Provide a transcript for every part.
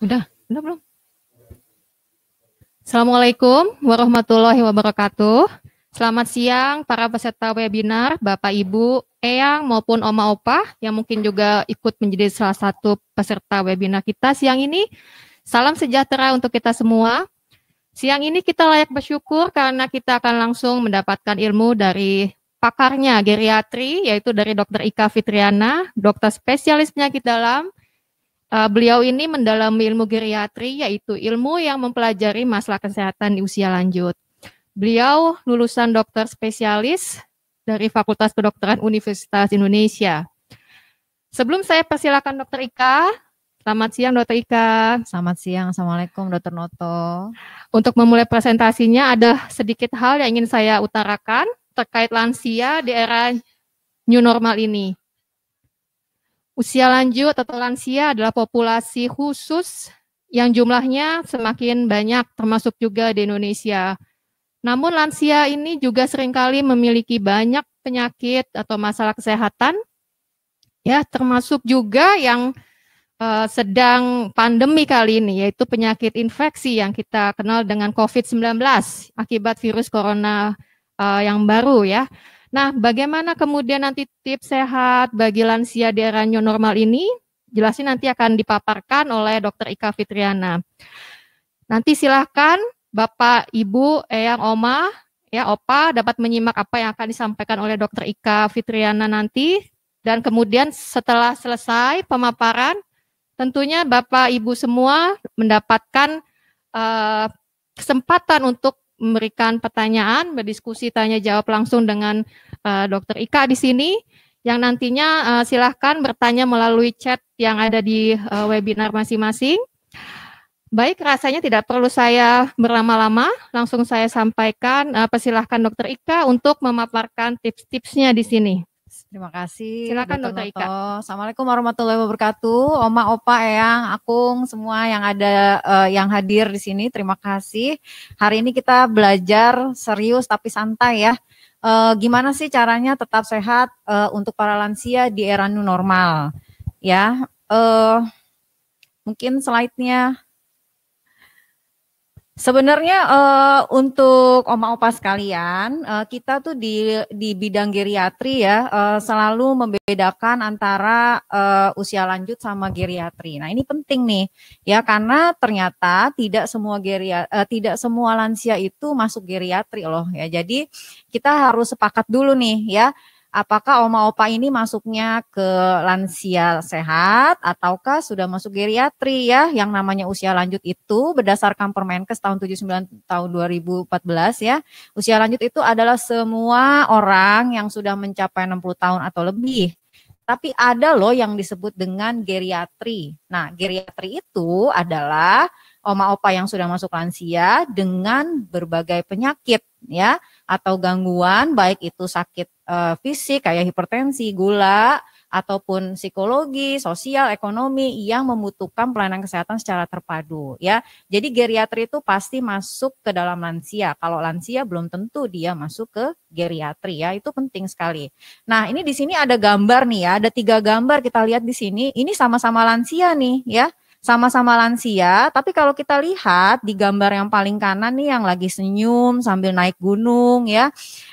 Udah, udah belum? Assalamualaikum warahmatullahi wabarakatuh. Selamat siang para peserta webinar, Bapak Ibu, Eyang maupun Oma Opa yang mungkin juga ikut menjadi salah satu peserta webinar kita siang ini. Salam sejahtera untuk kita semua. Siang ini kita layak bersyukur karena kita akan langsung mendapatkan ilmu dari pakarnya geriatri yaitu dari dokter Ika Fitriana, dokter spesialis penyakit dalam. Uh, beliau ini mendalami ilmu geriatri yaitu ilmu yang mempelajari masalah kesehatan di usia lanjut. Beliau lulusan dokter spesialis dari Fakultas Kedokteran Universitas Indonesia. Sebelum saya persilakan Dokter Ika, selamat siang Dokter Ika. Selamat siang, assalamualaikum Dokter Noto. Untuk memulai presentasinya ada sedikit hal yang ingin saya utarakan terkait lansia di era new normal ini. Usia lanjut atau lansia adalah populasi khusus yang jumlahnya semakin banyak termasuk juga di Indonesia. Namun lansia ini juga seringkali memiliki banyak penyakit atau masalah kesehatan ya termasuk juga yang uh, sedang pandemi kali ini yaitu penyakit infeksi yang kita kenal dengan COVID-19 akibat virus corona uh, yang baru ya. Nah, bagaimana kemudian nanti tips sehat bagi lansia di era new normal ini? Jelasin nanti akan dipaparkan oleh Dokter Ika Fitriana. Nanti silahkan Bapak, Ibu, Eyang, Oma, ya Opa dapat menyimak apa yang akan disampaikan oleh Dokter Ika Fitriana nanti. Dan kemudian setelah selesai pemaparan, tentunya Bapak, Ibu semua mendapatkan uh, kesempatan untuk memberikan pertanyaan, berdiskusi tanya jawab langsung dengan uh, Dokter Ika di sini. Yang nantinya uh, silahkan bertanya melalui chat yang ada di uh, webinar masing-masing. Baik, rasanya tidak perlu saya berlama-lama. Langsung saya sampaikan, uh, persilahkan Dokter Ika untuk memaparkan tips-tipsnya di sini. Terima kasih. Silakan Dr. Ika. Assalamualaikum warahmatullahi wabarakatuh. Oma, Opa, Eyang, Akung, semua yang ada uh, yang hadir di sini. Terima kasih. Hari ini kita belajar serius tapi santai ya. Uh, gimana sih caranya tetap sehat uh, untuk para lansia di era new normal? Ya. Uh, mungkin slide-nya Sebenarnya uh, untuk oma opa sekalian, uh, kita tuh di di bidang geriatri ya uh, selalu membedakan antara uh, usia lanjut sama geriatri. Nah ini penting nih ya karena ternyata tidak semua geria uh, tidak semua lansia itu masuk geriatri loh ya. Jadi kita harus sepakat dulu nih ya apakah oma opa ini masuknya ke lansia sehat ataukah sudah masuk geriatri ya yang namanya usia lanjut itu berdasarkan Permenkes tahun 79 tahun 2014 ya. Usia lanjut itu adalah semua orang yang sudah mencapai 60 tahun atau lebih. Tapi ada loh yang disebut dengan geriatri. Nah, geriatri itu adalah oma opa yang sudah masuk lansia dengan berbagai penyakit ya atau gangguan baik itu sakit e, fisik kayak hipertensi, gula ataupun psikologi, sosial, ekonomi yang membutuhkan pelayanan kesehatan secara terpadu ya. Jadi geriatri itu pasti masuk ke dalam lansia. Kalau lansia belum tentu dia masuk ke geriatri ya, itu penting sekali. Nah, ini di sini ada gambar nih ya, ada tiga gambar kita lihat di sini. Ini sama-sama lansia nih ya sama-sama lansia, tapi kalau kita lihat di gambar yang paling kanan nih yang lagi senyum sambil naik gunung ya.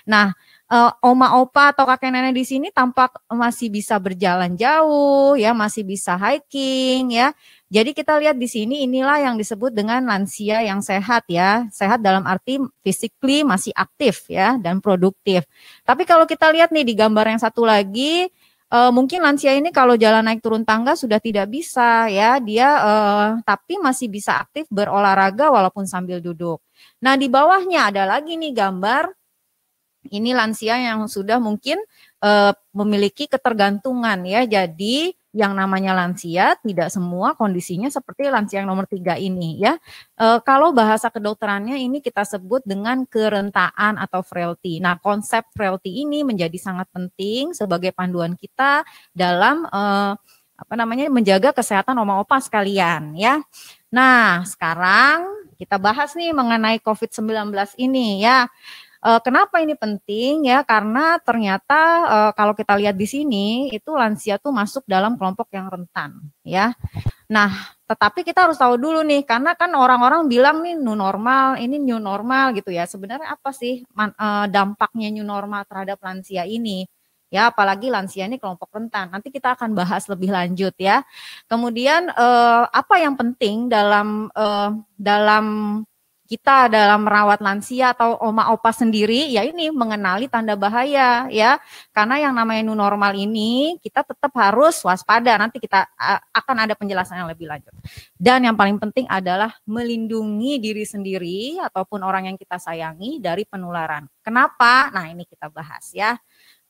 Nah, uh, oma opa atau kakek nenek di sini tampak masih bisa berjalan jauh ya, masih bisa hiking ya. Jadi kita lihat di sini inilah yang disebut dengan lansia yang sehat ya. Sehat dalam arti physically masih aktif ya dan produktif. Tapi kalau kita lihat nih di gambar yang satu lagi uh, mungkin lansia ini kalau jalan naik turun tangga sudah tidak bisa ya dia uh, tapi masih bisa aktif berolahraga walaupun sambil duduk. Nah di bawahnya ada lagi nih gambar ini lansia yang sudah mungkin uh, memiliki ketergantungan ya jadi yang namanya lansia tidak semua kondisinya seperti lansia yang nomor tiga ini ya. E, kalau bahasa kedokterannya ini kita sebut dengan kerentaan atau frailty. Nah konsep frailty ini menjadi sangat penting sebagai panduan kita dalam e, apa namanya menjaga kesehatan oma opa sekalian ya. Nah sekarang kita bahas nih mengenai COVID-19 ini ya. Uh, kenapa ini penting ya? Karena ternyata uh, kalau kita lihat di sini itu lansia tuh masuk dalam kelompok yang rentan ya. Nah, tetapi kita harus tahu dulu nih karena kan orang-orang bilang nih new normal, ini new normal gitu ya. Sebenarnya apa sih man, uh, dampaknya new normal terhadap lansia ini? Ya, apalagi lansia ini kelompok rentan. Nanti kita akan bahas lebih lanjut ya. Kemudian uh, apa yang penting dalam uh, dalam kita dalam merawat lansia atau oma opa sendiri ya ini mengenali tanda bahaya ya karena yang namanya new normal ini kita tetap harus waspada nanti kita akan ada penjelasan yang lebih lanjut dan yang paling penting adalah melindungi diri sendiri ataupun orang yang kita sayangi dari penularan kenapa nah ini kita bahas ya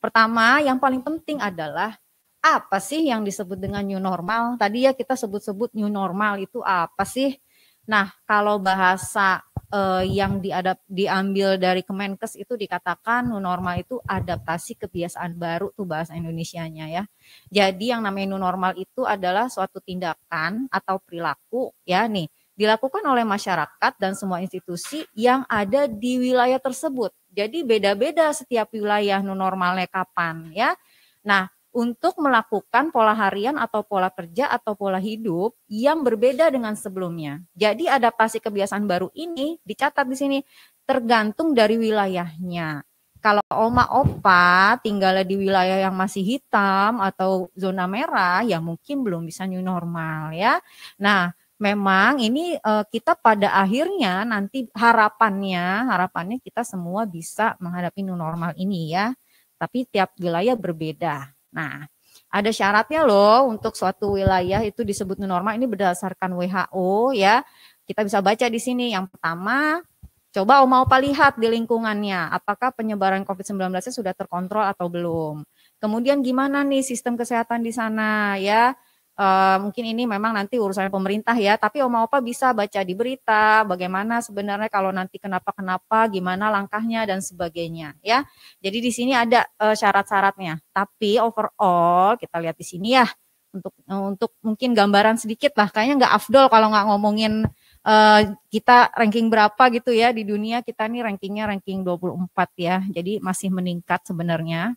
pertama yang paling penting adalah apa sih yang disebut dengan new normal tadi ya kita sebut-sebut new normal itu apa sih Nah, kalau bahasa uh, yang diadap diambil dari Kemenkes itu dikatakan new normal itu adaptasi kebiasaan baru tuh bahasa Indonesianya ya. Jadi yang namanya new normal itu adalah suatu tindakan atau perilaku ya nih dilakukan oleh masyarakat dan semua institusi yang ada di wilayah tersebut. Jadi beda-beda setiap wilayah new normalnya kapan ya. Nah, untuk melakukan pola harian atau pola kerja atau pola hidup yang berbeda dengan sebelumnya. Jadi adaptasi kebiasaan baru ini dicatat di sini tergantung dari wilayahnya. Kalau oma opa tinggalnya di wilayah yang masih hitam atau zona merah ya mungkin belum bisa new normal ya. Nah, memang ini eh, kita pada akhirnya nanti harapannya harapannya kita semua bisa menghadapi new normal ini ya. Tapi tiap wilayah berbeda. Nah, ada syaratnya loh untuk suatu wilayah itu disebut new normal ini berdasarkan WHO ya. Kita bisa baca di sini yang pertama coba Oma mau lihat di lingkungannya apakah penyebaran COVID-19 sudah terkontrol atau belum. Kemudian gimana nih sistem kesehatan di sana ya? Uh, mungkin ini memang nanti urusan pemerintah ya, tapi Oma Opa bisa baca di berita bagaimana sebenarnya kalau nanti kenapa-kenapa, gimana langkahnya dan sebagainya ya. Jadi di sini ada uh, syarat-syaratnya. Tapi overall kita lihat di sini ya untuk untuk mungkin gambaran sedikit lah. Kayaknya nggak afdol kalau nggak ngomongin uh, kita ranking berapa gitu ya di dunia kita nih rankingnya ranking 24 ya. Jadi masih meningkat sebenarnya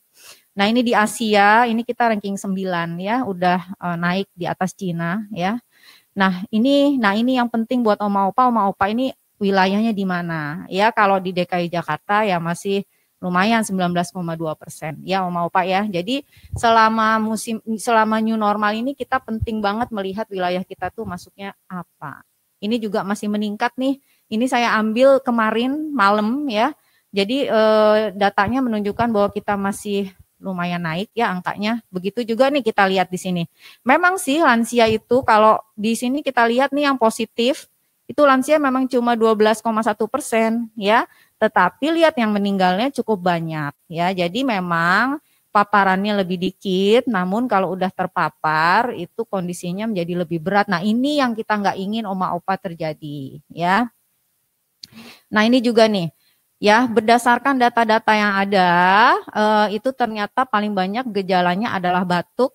Nah, ini di Asia, ini kita ranking 9 ya, udah uh, naik di atas Cina ya. Nah, ini nah ini yang penting buat Oma Opa, Oma Opa ini wilayahnya di mana? Ya, kalau di DKI Jakarta ya masih lumayan 19,2 persen ya Oma Opa ya. Jadi selama musim selama new normal ini kita penting banget melihat wilayah kita tuh masuknya apa. Ini juga masih meningkat nih. Ini saya ambil kemarin malam ya. Jadi eh, datanya menunjukkan bahwa kita masih lumayan naik ya angkanya. Begitu juga nih kita lihat di sini. Memang sih lansia itu kalau di sini kita lihat nih yang positif itu lansia memang cuma 12,1 persen ya. Tetapi lihat yang meninggalnya cukup banyak ya. Jadi memang paparannya lebih dikit, namun kalau udah terpapar itu kondisinya menjadi lebih berat. Nah ini yang kita nggak ingin oma opa terjadi ya. Nah ini juga nih Ya, berdasarkan data-data yang ada, eh, itu ternyata paling banyak gejalanya adalah batuk,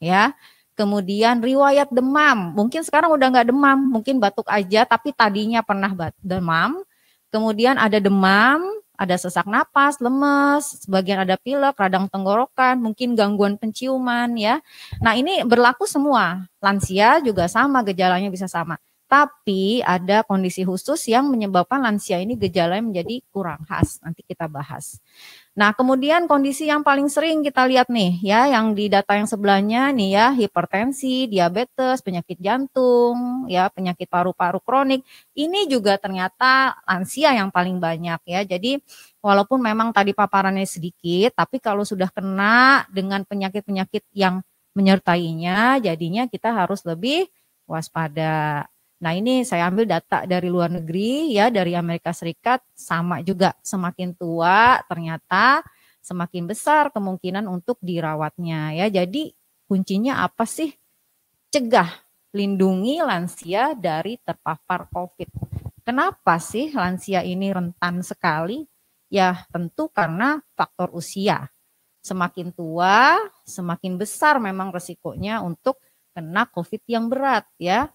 ya. Kemudian riwayat demam, mungkin sekarang udah nggak demam, mungkin batuk aja, tapi tadinya pernah demam. Kemudian ada demam, ada sesak napas, lemes, sebagian ada pilek, radang tenggorokan, mungkin gangguan penciuman, ya. Nah ini berlaku semua, lansia juga sama, gejalanya bisa sama. Tapi ada kondisi khusus yang menyebabkan lansia ini gejalanya menjadi kurang khas. Nanti kita bahas. Nah, kemudian kondisi yang paling sering kita lihat nih ya yang di data yang sebelahnya nih ya hipertensi, diabetes, penyakit jantung, ya penyakit paru-paru kronik. Ini juga ternyata lansia yang paling banyak ya. Jadi walaupun memang tadi paparannya sedikit, tapi kalau sudah kena dengan penyakit-penyakit yang menyertainya, jadinya kita harus lebih waspada. Nah, ini saya ambil data dari luar negeri ya dari Amerika Serikat sama juga semakin tua ternyata semakin besar kemungkinan untuk dirawatnya ya. Jadi kuncinya apa sih? Cegah, lindungi lansia dari terpapar Covid. Kenapa sih lansia ini rentan sekali? Ya, tentu karena faktor usia. Semakin tua, semakin besar memang resikonya untuk kena COVID yang berat ya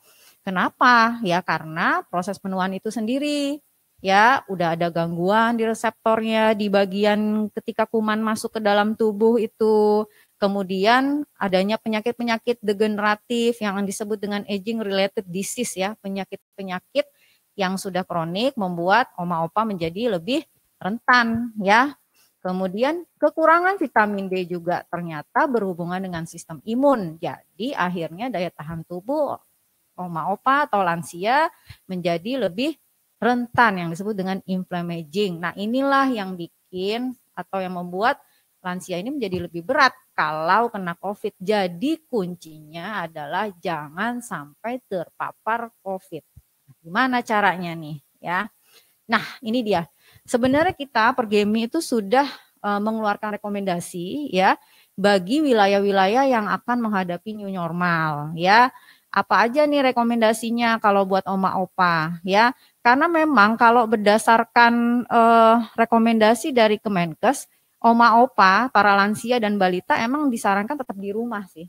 Kenapa? Ya karena proses penuaan itu sendiri ya udah ada gangguan di reseptornya di bagian ketika kuman masuk ke dalam tubuh itu kemudian adanya penyakit-penyakit degeneratif yang disebut dengan aging related disease ya penyakit-penyakit yang sudah kronik membuat oma opa menjadi lebih rentan ya kemudian kekurangan vitamin D juga ternyata berhubungan dengan sistem imun jadi akhirnya daya tahan tubuh oma opa atau lansia menjadi lebih rentan yang disebut dengan inflammaging. Nah, inilah yang bikin atau yang membuat lansia ini menjadi lebih berat kalau kena COVID. Jadi kuncinya adalah jangan sampai terpapar COVID. Nah, gimana caranya nih ya? Nah, ini dia. Sebenarnya kita Pergemi itu sudah eh, mengeluarkan rekomendasi ya bagi wilayah-wilayah yang akan menghadapi new normal ya apa aja nih rekomendasinya kalau buat oma opa ya karena memang kalau berdasarkan eh, rekomendasi dari Kemenkes oma opa para lansia dan balita emang disarankan tetap di rumah sih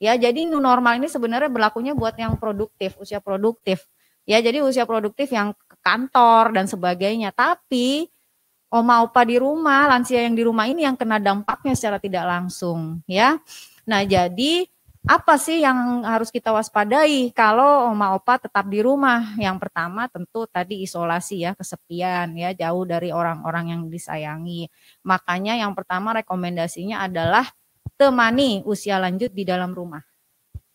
ya jadi new normal ini sebenarnya berlakunya buat yang produktif usia produktif ya jadi usia produktif yang ke kantor dan sebagainya tapi oma opa di rumah lansia yang di rumah ini yang kena dampaknya secara tidak langsung ya nah jadi apa sih yang harus kita waspadai kalau oma opa tetap di rumah? Yang pertama tentu tadi isolasi ya, kesepian ya, jauh dari orang-orang yang disayangi. Makanya yang pertama rekomendasinya adalah temani usia lanjut di dalam rumah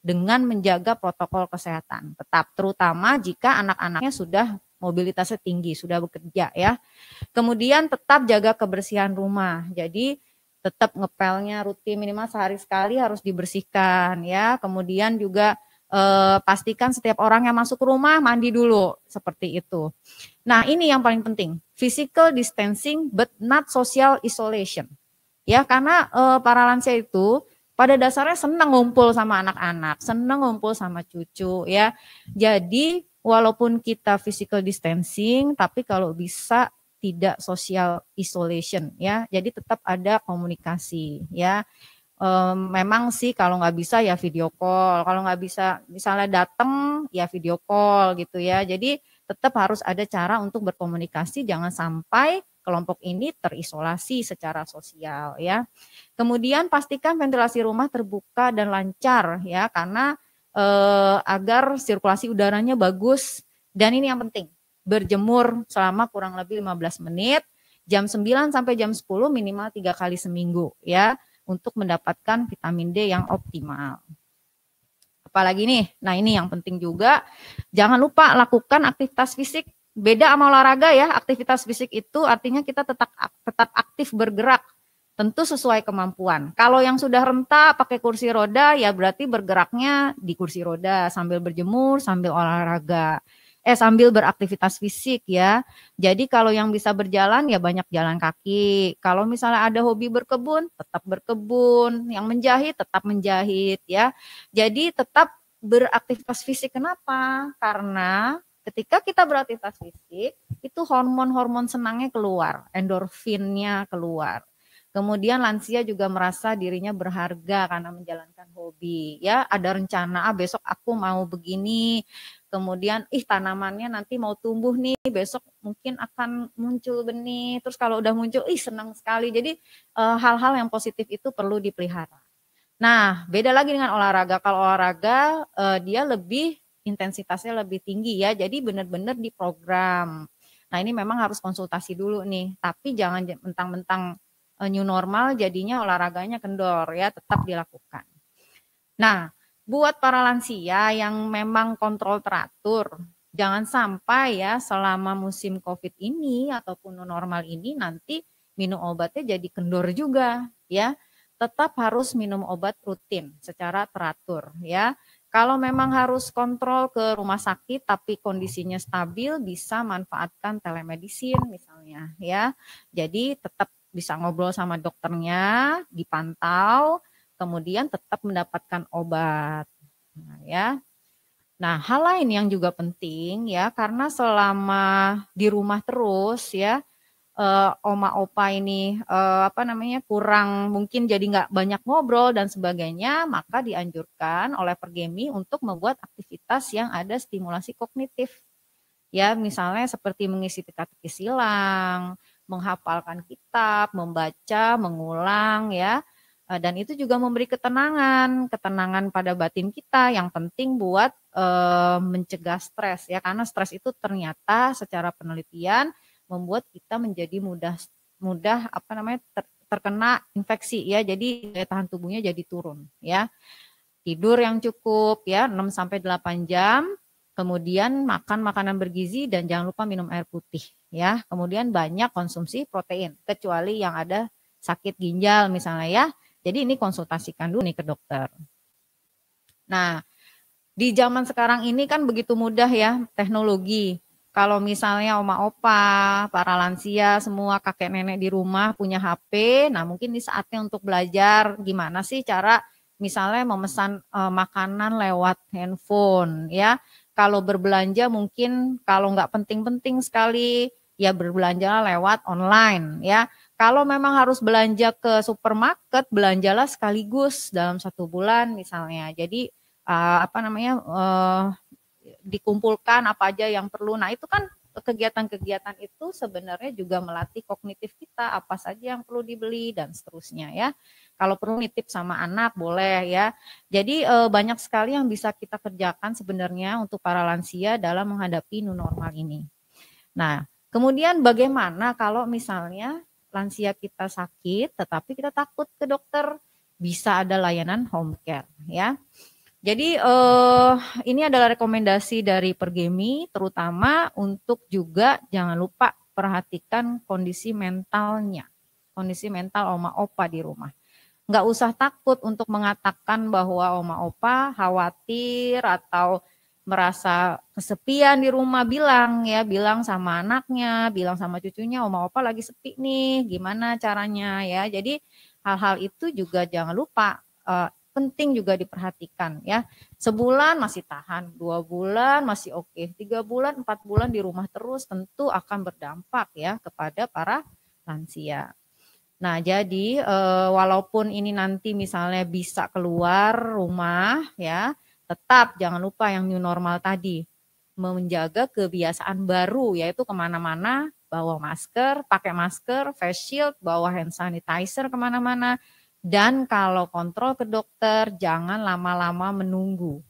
dengan menjaga protokol kesehatan tetap terutama jika anak-anaknya sudah mobilitasnya tinggi, sudah bekerja ya. Kemudian tetap jaga kebersihan rumah. Jadi tetap ngepelnya rutin minimal sehari sekali harus dibersihkan ya. Kemudian juga eh, pastikan setiap orang yang masuk rumah mandi dulu seperti itu. Nah, ini yang paling penting. Physical distancing but not social isolation. Ya, karena eh, para lansia itu pada dasarnya senang ngumpul sama anak-anak, senang ngumpul sama cucu ya. Jadi walaupun kita physical distancing tapi kalau bisa tidak social isolation ya. Jadi tetap ada komunikasi ya. Um, memang sih kalau nggak bisa ya video call, kalau nggak bisa misalnya datang ya video call gitu ya. Jadi tetap harus ada cara untuk berkomunikasi jangan sampai kelompok ini terisolasi secara sosial ya. Kemudian pastikan ventilasi rumah terbuka dan lancar ya karena eh, agar sirkulasi udaranya bagus dan ini yang penting berjemur selama kurang lebih 15 menit jam 9 sampai jam 10 minimal tiga kali seminggu ya untuk mendapatkan vitamin D yang optimal. Apalagi nih, nah ini yang penting juga jangan lupa lakukan aktivitas fisik. Beda sama olahraga ya, aktivitas fisik itu artinya kita tetap tetap aktif bergerak tentu sesuai kemampuan. Kalau yang sudah renta pakai kursi roda ya berarti bergeraknya di kursi roda sambil berjemur, sambil olahraga eh sambil beraktivitas fisik ya. Jadi kalau yang bisa berjalan ya banyak jalan kaki. Kalau misalnya ada hobi berkebun, tetap berkebun. Yang menjahit tetap menjahit ya. Jadi tetap beraktivitas fisik kenapa? Karena ketika kita beraktivitas fisik itu hormon-hormon senangnya keluar, endorfinnya keluar Kemudian lansia juga merasa dirinya berharga karena menjalankan hobi. Ya, ada rencana ah, besok aku mau begini. Kemudian ih tanamannya nanti mau tumbuh nih, besok mungkin akan muncul benih. Terus kalau udah muncul, ih senang sekali. Jadi eh, hal-hal yang positif itu perlu dipelihara. Nah, beda lagi dengan olahraga. Kalau olahraga eh, dia lebih intensitasnya lebih tinggi ya. Jadi benar-benar di program. Nah, ini memang harus konsultasi dulu nih. Tapi jangan mentang-mentang Eh, new normal jadinya olahraganya kendor ya tetap dilakukan. Nah, buat para lansia yang memang kontrol teratur, jangan sampai ya selama musim Covid ini ataupun New normal ini nanti minum obatnya jadi kendor juga ya. Tetap harus minum obat rutin secara teratur ya. Kalau memang harus kontrol ke rumah sakit tapi kondisinya stabil bisa manfaatkan telemedicine misalnya ya. Jadi tetap bisa ngobrol sama dokternya, dipantau, kemudian tetap mendapatkan obat. Nah, ya. Nah, hal lain yang juga penting ya karena selama di rumah terus ya eh, oma opa ini eh, apa namanya kurang mungkin jadi nggak banyak ngobrol dan sebagainya, maka dianjurkan oleh pergemi untuk membuat aktivitas yang ada stimulasi kognitif. Ya, misalnya seperti mengisi teka-teki silang, menghafalkan kitab, membaca, mengulang ya. Eh, dan itu juga memberi ketenangan, ketenangan pada batin kita yang penting buat e, mencegah stres ya karena stres itu ternyata secara penelitian membuat kita menjadi mudah mudah apa namanya ter, terkena infeksi ya. Jadi daya tahan tubuhnya jadi turun ya. Tidur yang cukup ya 6 sampai 8 jam, kemudian makan makanan bergizi dan jangan lupa minum air putih ya. Kemudian banyak konsumsi protein kecuali yang ada sakit ginjal misalnya ya. Jadi ini konsultasikan dulu nih ke dokter. Nah, di zaman sekarang ini kan begitu mudah ya teknologi. Kalau misalnya oma opa, para lansia, semua kakek nenek di rumah punya HP, nah mungkin ini saatnya untuk belajar gimana sih cara misalnya memesan e, makanan lewat handphone ya. Kalau berbelanja mungkin kalau nggak penting-penting sekali ya berbelanja lewat online ya. Kalau memang harus belanja ke supermarket, belanjalah sekaligus dalam satu bulan misalnya. Jadi uh, apa namanya uh, dikumpulkan apa aja yang perlu. Nah itu kan kegiatan-kegiatan itu sebenarnya juga melatih kognitif kita apa saja yang perlu dibeli dan seterusnya ya. Kalau perlu nitip sama anak boleh ya. Jadi uh, banyak sekali yang bisa kita kerjakan sebenarnya untuk para lansia dalam menghadapi new normal ini. Nah, Kemudian bagaimana kalau misalnya lansia kita sakit tetapi kita takut ke dokter bisa ada layanan home care ya. Jadi eh, ini adalah rekomendasi dari Pergemi terutama untuk juga jangan lupa perhatikan kondisi mentalnya, kondisi mental oma opa di rumah. Nggak usah takut untuk mengatakan bahwa oma opa khawatir atau merasa kesepian di rumah bilang ya bilang sama anaknya bilang sama cucunya oma opa lagi sepi nih gimana caranya ya jadi hal-hal itu juga jangan lupa uh, penting juga diperhatikan ya sebulan masih tahan dua bulan masih oke okay. tiga bulan empat bulan di rumah terus tentu akan berdampak ya kepada para lansia Nah, jadi uh, walaupun ini nanti misalnya bisa keluar rumah ya, Tetap jangan lupa yang new normal tadi, menjaga kebiasaan baru yaitu kemana-mana bawa masker, pakai masker, face shield, bawa hand sanitizer kemana-mana. Dan kalau kontrol ke dokter, jangan lama-lama menunggu.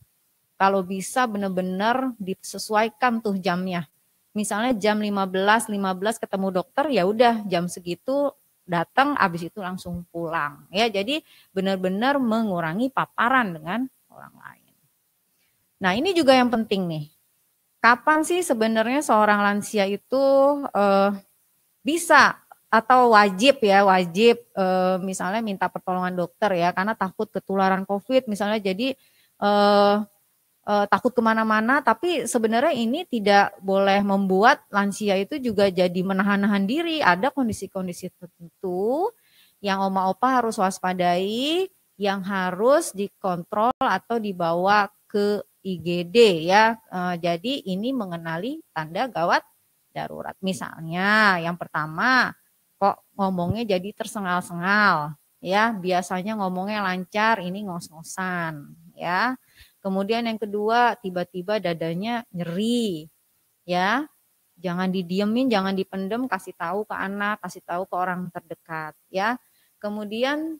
Kalau bisa benar-benar disesuaikan tuh jamnya. Misalnya jam 15, 15 ketemu dokter, ya udah jam segitu datang, habis itu langsung pulang. Ya, jadi benar-benar mengurangi paparan dengan orang lain. Nah ini juga yang penting nih. Kapan sih sebenarnya seorang lansia itu eh, bisa atau wajib ya wajib eh, misalnya minta pertolongan dokter ya karena takut ketularan covid misalnya jadi eh, eh, takut kemana-mana tapi sebenarnya ini tidak boleh membuat lansia itu juga jadi menahan-nahan diri ada kondisi-kondisi tertentu yang oma opa harus waspadai yang harus dikontrol atau dibawa ke IGD ya. Eh, jadi ini mengenali tanda gawat darurat. Misalnya yang pertama kok ngomongnya jadi tersengal-sengal ya, biasanya ngomongnya lancar, ini ngos-ngosan ya. Kemudian yang kedua tiba-tiba dadanya nyeri ya. Jangan didiemin, jangan dipendem, kasih tahu ke anak, kasih tahu ke orang terdekat ya. Kemudian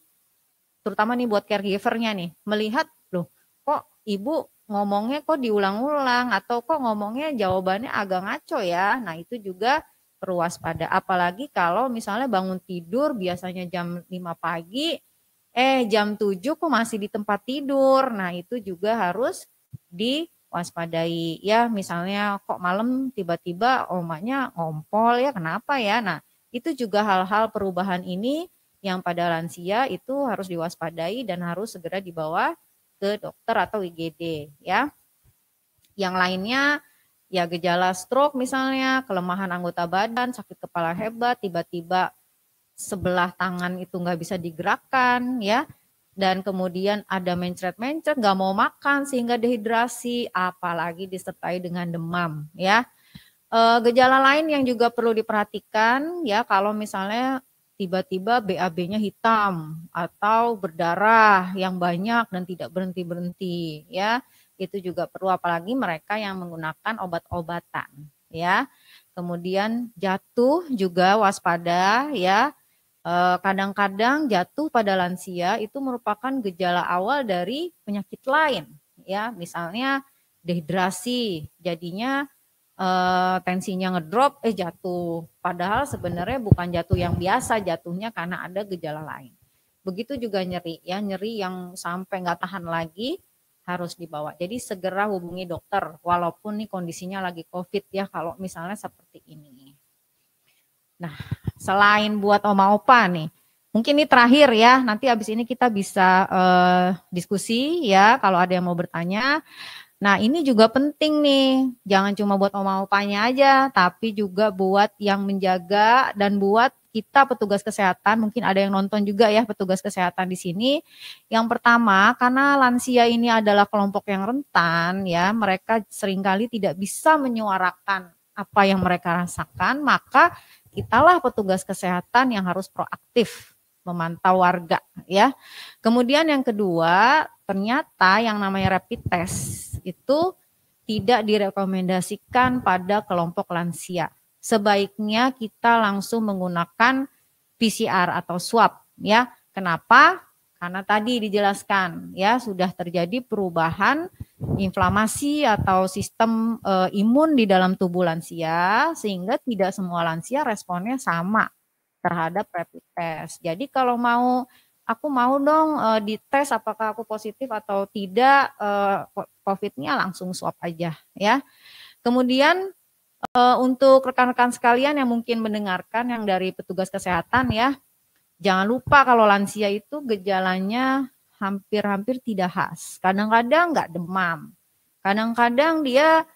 terutama nih buat caregivernya nih, melihat loh kok ibu ngomongnya kok diulang-ulang atau kok ngomongnya jawabannya agak ngaco ya. Nah, itu juga perlu waspada. Apalagi kalau misalnya bangun tidur biasanya jam 5 pagi, eh jam 7 kok masih di tempat tidur. Nah, itu juga harus diwaspadai. Ya, misalnya kok malam tiba-tiba omaknya ngompol ya, kenapa ya? Nah, itu juga hal-hal perubahan ini yang pada lansia itu harus diwaspadai dan harus segera dibawa ke dokter atau IGD ya. Yang lainnya ya gejala stroke misalnya, kelemahan anggota badan, sakit kepala hebat, tiba-tiba sebelah tangan itu nggak bisa digerakkan ya. Dan kemudian ada mencret-mencret, nggak mau makan sehingga dehidrasi, apalagi disertai dengan demam ya. Eh, gejala lain yang juga perlu diperhatikan ya kalau misalnya tiba-tiba BAB-nya hitam atau berdarah yang banyak dan tidak berhenti-berhenti ya. Itu juga perlu apalagi mereka yang menggunakan obat-obatan ya. Kemudian jatuh juga waspada ya. Eh, kadang-kadang jatuh pada lansia itu merupakan gejala awal dari penyakit lain ya. Misalnya dehidrasi jadinya eh, tensinya ngedrop, eh jatuh. Padahal sebenarnya bukan jatuh yang biasa, jatuhnya karena ada gejala lain. Begitu juga nyeri, ya nyeri yang sampai nggak tahan lagi harus dibawa. Jadi segera hubungi dokter, walaupun nih kondisinya lagi COVID ya kalau misalnya seperti ini. Nah, selain buat oma opa nih, mungkin ini terakhir ya. Nanti abis ini kita bisa uh, diskusi ya kalau ada yang mau bertanya. Nah, ini juga penting nih. Jangan cuma buat oma opanya aja, tapi juga buat yang menjaga dan buat kita petugas kesehatan. Mungkin ada yang nonton juga ya petugas kesehatan di sini. Yang pertama, karena lansia ini adalah kelompok yang rentan ya, mereka seringkali tidak bisa menyuarakan apa yang mereka rasakan, maka kitalah petugas kesehatan yang harus proaktif memantau warga ya. Kemudian yang kedua, ternyata yang namanya rapid test itu tidak direkomendasikan pada kelompok lansia. Sebaiknya kita langsung menggunakan PCR atau swab ya. Kenapa? Karena tadi dijelaskan ya sudah terjadi perubahan inflamasi atau sistem e, imun di dalam tubuh lansia sehingga tidak semua lansia responnya sama terhadap rapid test. Jadi kalau mau aku mau dong uh, dites apakah aku positif atau tidak uh, COVID-nya langsung swab aja ya. Kemudian uh, untuk rekan-rekan sekalian yang mungkin mendengarkan yang dari petugas kesehatan ya, jangan lupa kalau lansia itu gejalanya hampir-hampir tidak khas. Kadang-kadang nggak demam, kadang-kadang dia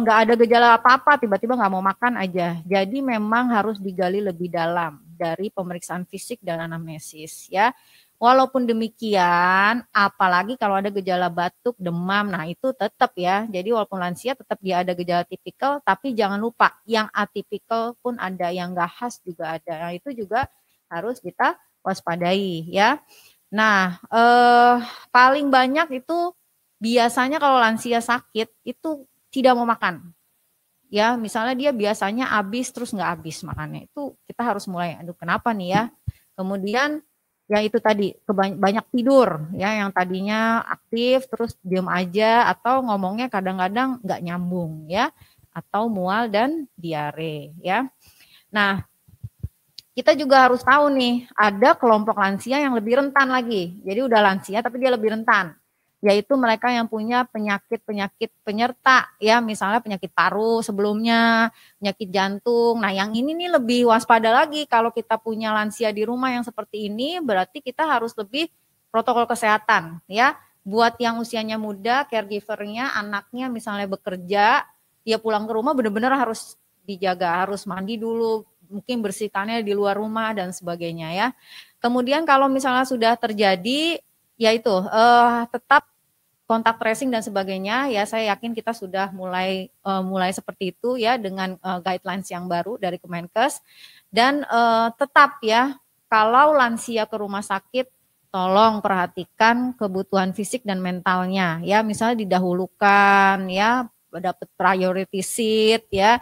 nggak uh, ada gejala apa-apa, tiba-tiba nggak mau makan aja. Jadi memang harus digali lebih dalam dari pemeriksaan fisik dan anamnesis ya. Walaupun demikian, apalagi kalau ada gejala batuk, demam, nah itu tetap ya. Jadi walaupun lansia tetap dia ada gejala tipikal, tapi jangan lupa yang atipikal pun ada, yang gak khas juga ada. Nah itu juga harus kita waspadai ya. Nah eh, paling banyak itu biasanya kalau lansia sakit itu tidak mau makan ya misalnya dia biasanya habis terus nggak habis makannya itu kita harus mulai aduh kenapa nih ya kemudian ya itu tadi banyak tidur ya yang tadinya aktif terus diem aja atau ngomongnya kadang-kadang nggak nyambung ya atau mual dan diare ya nah kita juga harus tahu nih ada kelompok lansia yang lebih rentan lagi jadi udah lansia tapi dia lebih rentan yaitu mereka yang punya penyakit-penyakit penyerta ya misalnya penyakit paru sebelumnya, penyakit jantung. Nah, yang ini nih lebih waspada lagi kalau kita punya lansia di rumah yang seperti ini berarti kita harus lebih protokol kesehatan ya. Buat yang usianya muda, caregivernya, anaknya misalnya bekerja, dia pulang ke rumah benar-benar harus dijaga, harus mandi dulu, mungkin bersihkannya di luar rumah dan sebagainya ya. Kemudian kalau misalnya sudah terjadi ya itu uh, tetap kontak tracing dan sebagainya ya saya yakin kita sudah mulai uh, mulai seperti itu ya dengan uh, guidelines yang baru dari Kemenkes dan uh, tetap ya kalau lansia ke rumah sakit tolong perhatikan kebutuhan fisik dan mentalnya ya misalnya didahulukan ya dapat priority seat ya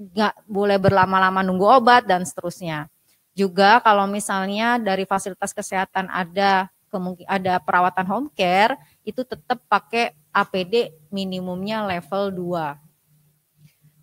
nggak boleh berlama-lama nunggu obat dan seterusnya. Juga kalau misalnya dari fasilitas kesehatan ada kemungkin ada perawatan home care itu tetap pakai APD minimumnya level 2.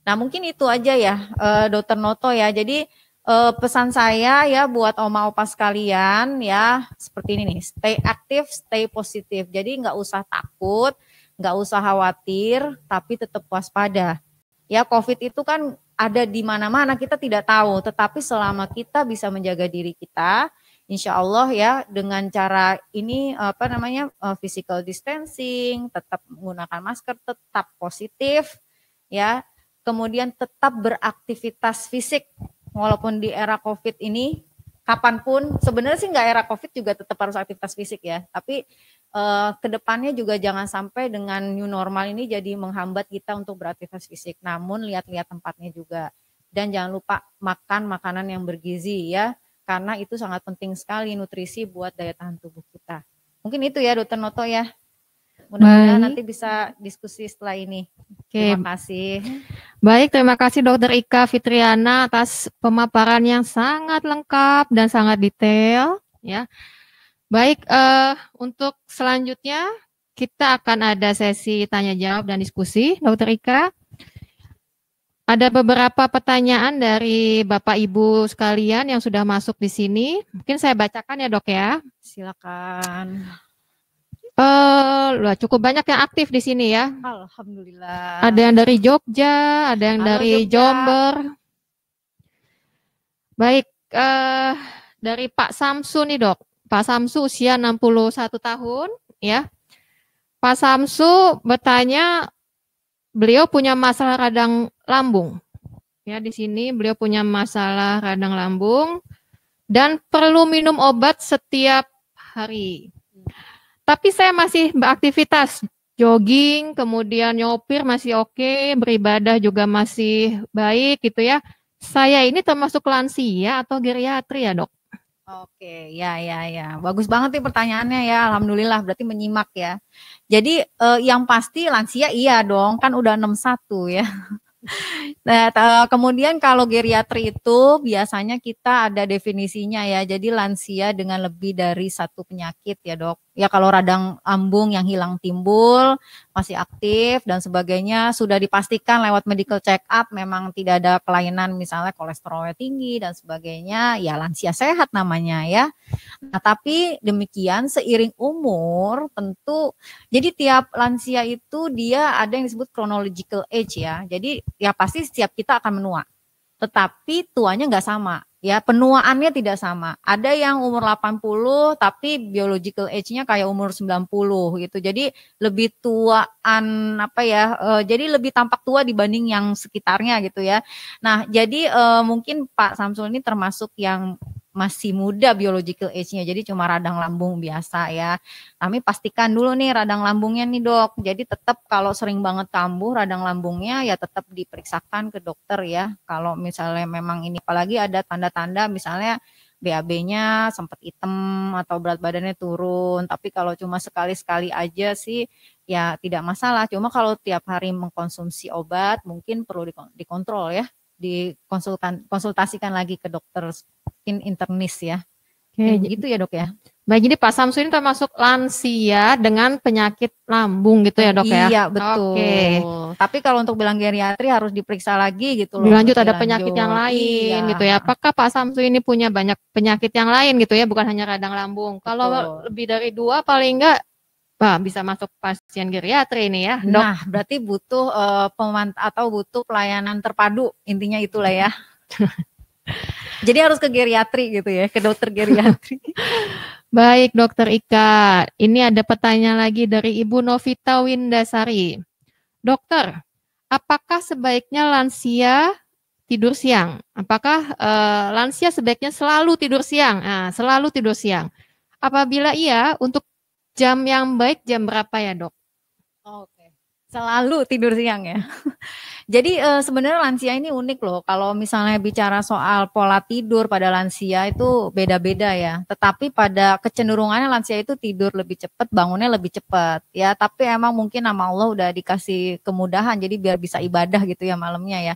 Nah, mungkin itu aja ya eh, Dokter Noto ya. Jadi eh, pesan saya ya buat oma opa sekalian ya seperti ini nih, stay aktif, stay positif. Jadi nggak usah takut, nggak usah khawatir, tapi tetap waspada. Ya COVID itu kan ada di mana-mana kita tidak tahu, tetapi selama kita bisa menjaga diri kita, insya Allah ya dengan cara ini apa namanya eh, physical distancing, tetap menggunakan masker, tetap positif, ya, kemudian tetap beraktivitas fisik walaupun di era COVID ini kapanpun sebenarnya sih nggak era covid juga tetap harus aktivitas fisik ya tapi uh, kedepannya juga jangan sampai dengan new normal ini jadi menghambat kita untuk beraktivitas fisik. Namun lihat-lihat tempatnya juga dan jangan lupa makan makanan yang bergizi ya karena itu sangat penting sekali nutrisi buat daya tahan tubuh kita. Mungkin itu ya Dokter Noto ya. Mudah-mudahan nanti bisa diskusi setelah ini. Oke. Terima kasih. Baik, terima kasih Dokter Ika Fitriana atas pemaparan yang sangat lengkap dan sangat detail ya. Baik, uh, untuk selanjutnya kita akan ada sesi tanya jawab dan diskusi, Dokter Ika. Ada beberapa pertanyaan dari Bapak Ibu sekalian yang sudah masuk di sini. Mungkin saya bacakan ya dok ya. Silakan. Eh, uh, cukup banyak yang aktif di sini ya. Alhamdulillah. Ada yang dari Jogja, ada yang Halo, dari Jogja. Jombor. Baik, uh, dari Pak Samsun nih dok. Pak Samsu usia 61 tahun ya. Pak Samsu bertanya beliau punya masalah radang lambung. Ya, di sini beliau punya masalah radang lambung dan perlu minum obat setiap hari. Tapi saya masih beraktivitas, jogging, kemudian nyopir masih oke, okay, beribadah juga masih baik gitu ya. Saya ini termasuk lansia atau geriatri ya, Dok? Oke, ya ya ya. Bagus banget nih pertanyaannya ya. Alhamdulillah berarti menyimak ya. Jadi eh, yang pasti lansia iya dong, kan udah 61 ya. Nah, eh, kemudian kalau geriatri itu biasanya kita ada definisinya ya. Jadi lansia dengan lebih dari satu penyakit ya, Dok ya kalau radang lambung yang hilang timbul masih aktif dan sebagainya sudah dipastikan lewat medical check up memang tidak ada kelainan misalnya kolesterolnya tinggi dan sebagainya ya lansia sehat namanya ya nah tapi demikian seiring umur tentu jadi tiap lansia itu dia ada yang disebut chronological age ya jadi ya pasti setiap kita akan menua tetapi tuanya nggak sama ya penuaannya tidak sama. Ada yang umur 80 tapi biological age-nya kayak umur 90 gitu. Jadi lebih tuaan apa ya? uh, jadi lebih tampak tua dibanding yang sekitarnya gitu ya. Nah, jadi uh, mungkin Pak Samsul ini termasuk yang masih muda biological age-nya. Jadi cuma radang lambung biasa ya. Kami pastikan dulu nih radang lambungnya nih dok. Jadi tetap kalau sering banget kambuh radang lambungnya ya tetap diperiksakan ke dokter ya. Kalau misalnya memang ini apalagi ada tanda-tanda misalnya BAB-nya sempat hitam atau berat badannya turun. Tapi kalau cuma sekali-sekali aja sih ya tidak masalah. Cuma kalau tiap hari mengkonsumsi obat mungkin perlu dikontrol ya dikonsultan konsultasikan lagi ke dokter skin internis ya. Oke, gitu ya dok ya. Baik, jadi Pak Samsu ini termasuk lansia dengan penyakit lambung gitu ya dok iya, ya? Iya, betul. Oke. Tapi kalau untuk bilang geriatri harus diperiksa lagi gitu loh. Dilanjut ada penyakit yang lain iya. gitu ya. Apakah Pak Samsu ini punya banyak penyakit yang lain gitu ya, bukan hanya radang lambung. Kalau lebih dari dua paling enggak Pak, bisa masuk pasien geriatri ini ya, dok. Nah, berarti butuh uh, pemant atau butuh pelayanan terpadu, intinya itulah ya. Jadi harus ke geriatri gitu ya, ke dokter geriatri. Baik, dokter Ika. Ini ada pertanyaan lagi dari Ibu Novita Windasari. Dokter, apakah sebaiknya lansia tidur siang? Apakah uh, lansia sebaiknya selalu tidur siang? Nah, selalu tidur siang. Apabila iya, untuk Jam yang baik jam berapa ya dok? Oke, selalu tidur siang ya. Jadi uh, sebenarnya lansia ini unik loh. Kalau misalnya bicara soal pola tidur pada lansia itu beda-beda ya. Tetapi pada kecenderungannya lansia itu tidur lebih cepat, bangunnya lebih cepat ya. Tapi emang mungkin nama Allah udah dikasih kemudahan jadi biar bisa ibadah gitu ya malamnya ya.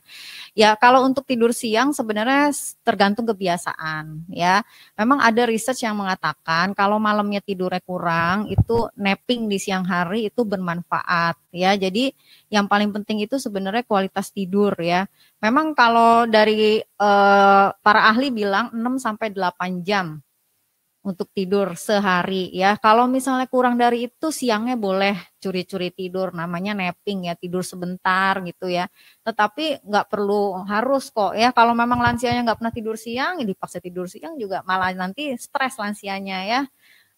Ya kalau untuk tidur siang sebenarnya tergantung kebiasaan ya. Memang ada research yang mengatakan kalau malamnya tidurnya kurang itu napping di siang hari itu bermanfaat ya. Jadi yang paling penting itu sebenarnya kualitas tidur ya. Memang kalau dari eh, para ahli bilang 6 sampai 8 jam untuk tidur sehari ya. Kalau misalnya kurang dari itu siangnya boleh curi-curi tidur namanya napping ya, tidur sebentar gitu ya. Tetapi nggak perlu harus kok ya. Kalau memang lansianya nggak pernah tidur siang, ya dipaksa tidur siang juga malah nanti stres lansianya ya.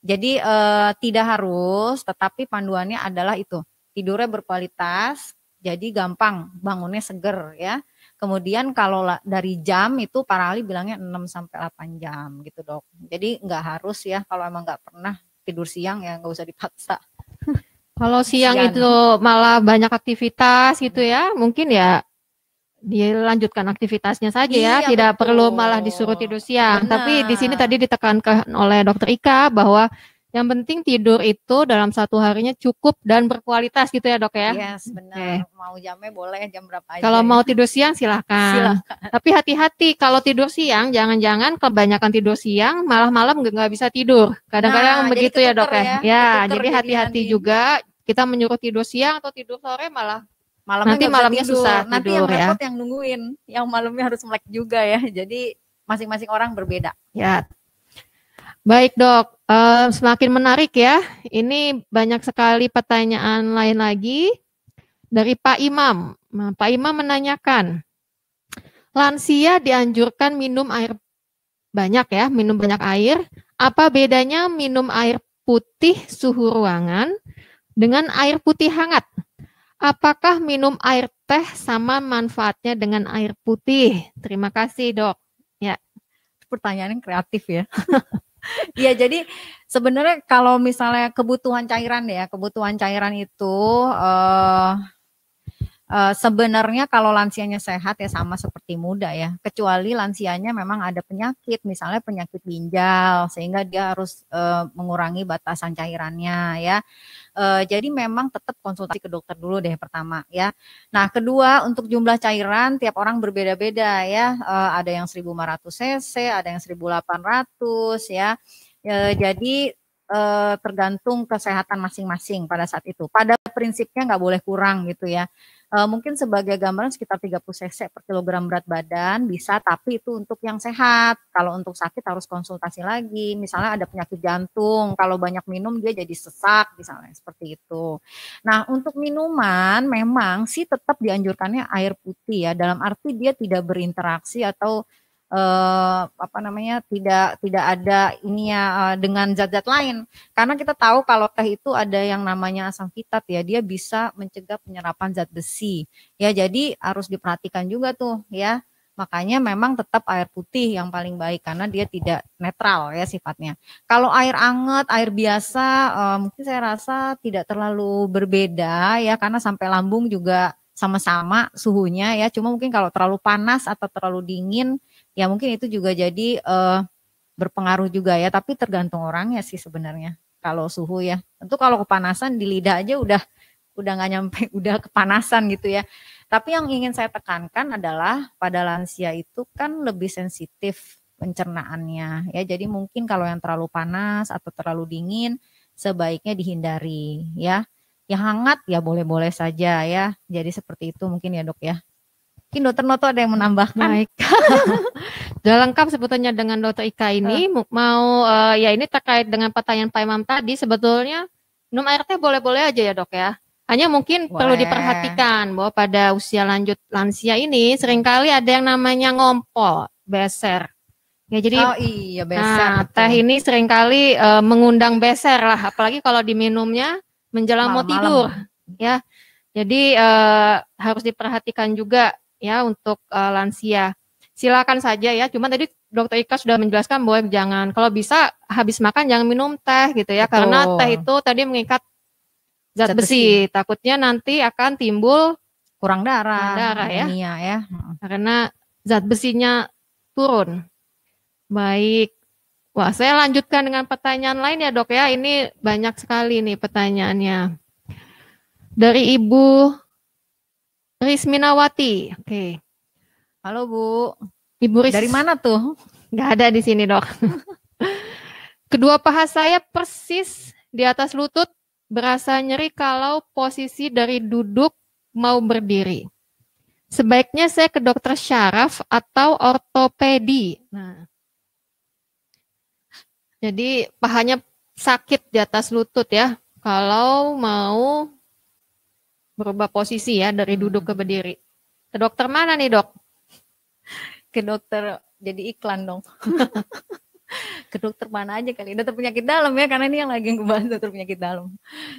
Jadi eh, tidak harus, tetapi panduannya adalah itu tidurnya berkualitas, jadi gampang bangunnya seger ya. Kemudian kalau dari jam itu para ahli bilangnya 6 sampai 8 jam gitu dok. Jadi nggak harus ya kalau emang nggak pernah tidur siang ya nggak usah dipaksa. Kalau siang Sian. itu malah banyak aktivitas gitu ya, mungkin ya dilanjutkan aktivitasnya saja ya, iya, ya, tidak betul. perlu malah disuruh tidur siang. Benar. Tapi di sini tadi ditekankan oleh Dokter Ika bahwa yang penting tidur itu dalam satu harinya cukup dan berkualitas gitu ya dok ya. Yes benar. Okay. Mau jamnya boleh jam berapa aja. Kalau mau tidur siang silahkan. silahkan. Tapi hati-hati kalau tidur siang jangan-jangan kebanyakan tidur siang malah malam nggak bisa tidur. Kadang-kadang nah, begitu ya dok ya. Ya, ya jadi hati-hati juga kita menyuruh tidur siang atau tidur sore malah malamnya nanti malamnya tidur. susah nanti tidur, yang ya. repot ya. yang nungguin yang malamnya harus melek juga ya jadi masing-masing orang berbeda ya Baik dok, um, semakin menarik ya. Ini banyak sekali pertanyaan lain lagi dari Pak Imam. Nah, Pak Imam menanyakan, lansia dianjurkan minum air banyak ya, minum banyak air. Apa bedanya minum air putih suhu ruangan dengan air putih hangat? Apakah minum air teh sama manfaatnya dengan air putih? Terima kasih dok. Ya, pertanyaan yang kreatif ya. Iya jadi sebenarnya kalau misalnya kebutuhan cairan ya kebutuhan cairan itu uh, Eh, sebenarnya kalau lansianya sehat ya sama seperti muda ya, kecuali lansianya memang ada penyakit, misalnya penyakit ginjal sehingga dia harus uh, mengurangi batasan cairannya ya. Uh, jadi memang tetap konsultasi ke dokter dulu deh pertama ya. Nah, kedua untuk jumlah cairan tiap orang berbeda-beda ya. Uh, ada yang 1500 cc, ada yang 1800 ya. Uh, jadi tergantung kesehatan masing-masing pada saat itu. Pada prinsipnya nggak boleh kurang gitu ya uh, mungkin sebagai gambaran sekitar 30 cc per kilogram berat badan bisa tapi itu untuk yang sehat kalau untuk sakit harus konsultasi lagi misalnya ada penyakit jantung kalau banyak minum dia jadi sesak misalnya seperti itu nah untuk minuman memang sih tetap dianjurkannya air putih ya dalam arti dia tidak berinteraksi atau uh, apa namanya tidak tidak ada ini ya eh, dengan zat-zat lain karena kita tahu kalau teh itu ada yang namanya asam fitat ya dia bisa mencegah penyerapan zat besi ya jadi harus diperhatikan juga tuh ya makanya memang tetap air putih yang paling baik karena dia tidak netral ya sifatnya kalau air anget air biasa eh, mungkin saya rasa tidak terlalu berbeda ya karena sampai lambung juga sama-sama suhunya ya cuma mungkin kalau terlalu panas atau terlalu dingin ya mungkin itu juga jadi uh, berpengaruh juga ya tapi tergantung orangnya sih sebenarnya kalau suhu ya tentu kalau kepanasan di lidah aja udah udah nggak nyampe udah kepanasan gitu ya tapi yang ingin saya tekankan adalah pada lansia itu kan lebih sensitif pencernaannya ya jadi mungkin kalau yang terlalu panas atau terlalu dingin sebaiknya dihindari ya yang hangat ya boleh-boleh saja ya jadi seperti itu mungkin ya dok ya Mungkin dokter Noto ada yang menambahkan. Baik. Sudah lengkap sebetulnya dengan dokter Ika ini. Uh. Mau uh, ya ini terkait dengan pertanyaan Pak Imam tadi sebetulnya minum air teh boleh-boleh aja ya dok ya. Hanya mungkin Wee. perlu diperhatikan bahwa pada usia lanjut lansia ini seringkali ada yang namanya ngompol, beser. Ya jadi oh, iya, beser, nah, teh ini seringkali uh, mengundang beser lah, apalagi kalau diminumnya menjelang malam mau tidur, ya. Jadi uh, harus diperhatikan juga ya untuk uh, lansia. Silakan saja ya. Cuma tadi Dokter Ika sudah menjelaskan bahwa jangan kalau bisa habis makan jangan minum teh gitu ya Betul. karena teh itu tadi mengikat zat, besi. besi. Takutnya nanti akan timbul kurang darah, kurang darah ya. Ya. ya. Karena zat besinya turun. Baik. Wah, saya lanjutkan dengan pertanyaan lain ya, Dok ya. Ini banyak sekali nih pertanyaannya. Dari Ibu Risminawati. Oke. Okay. Halo Bu. Ibu Ris. Dari mana tuh? Gak ada di sini dok. Kedua paha saya persis di atas lutut, berasa nyeri kalau posisi dari duduk mau berdiri. Sebaiknya saya ke dokter syaraf atau ortopedi. Nah, jadi pahanya sakit di atas lutut ya. Kalau mau berubah posisi ya dari duduk ke hmm. berdiri. Ke dokter mana nih dok? Ke dokter jadi iklan dong. ke dokter mana aja kali ya? dokter penyakit dalam ya karena ini yang lagi yang dokter penyakit dalam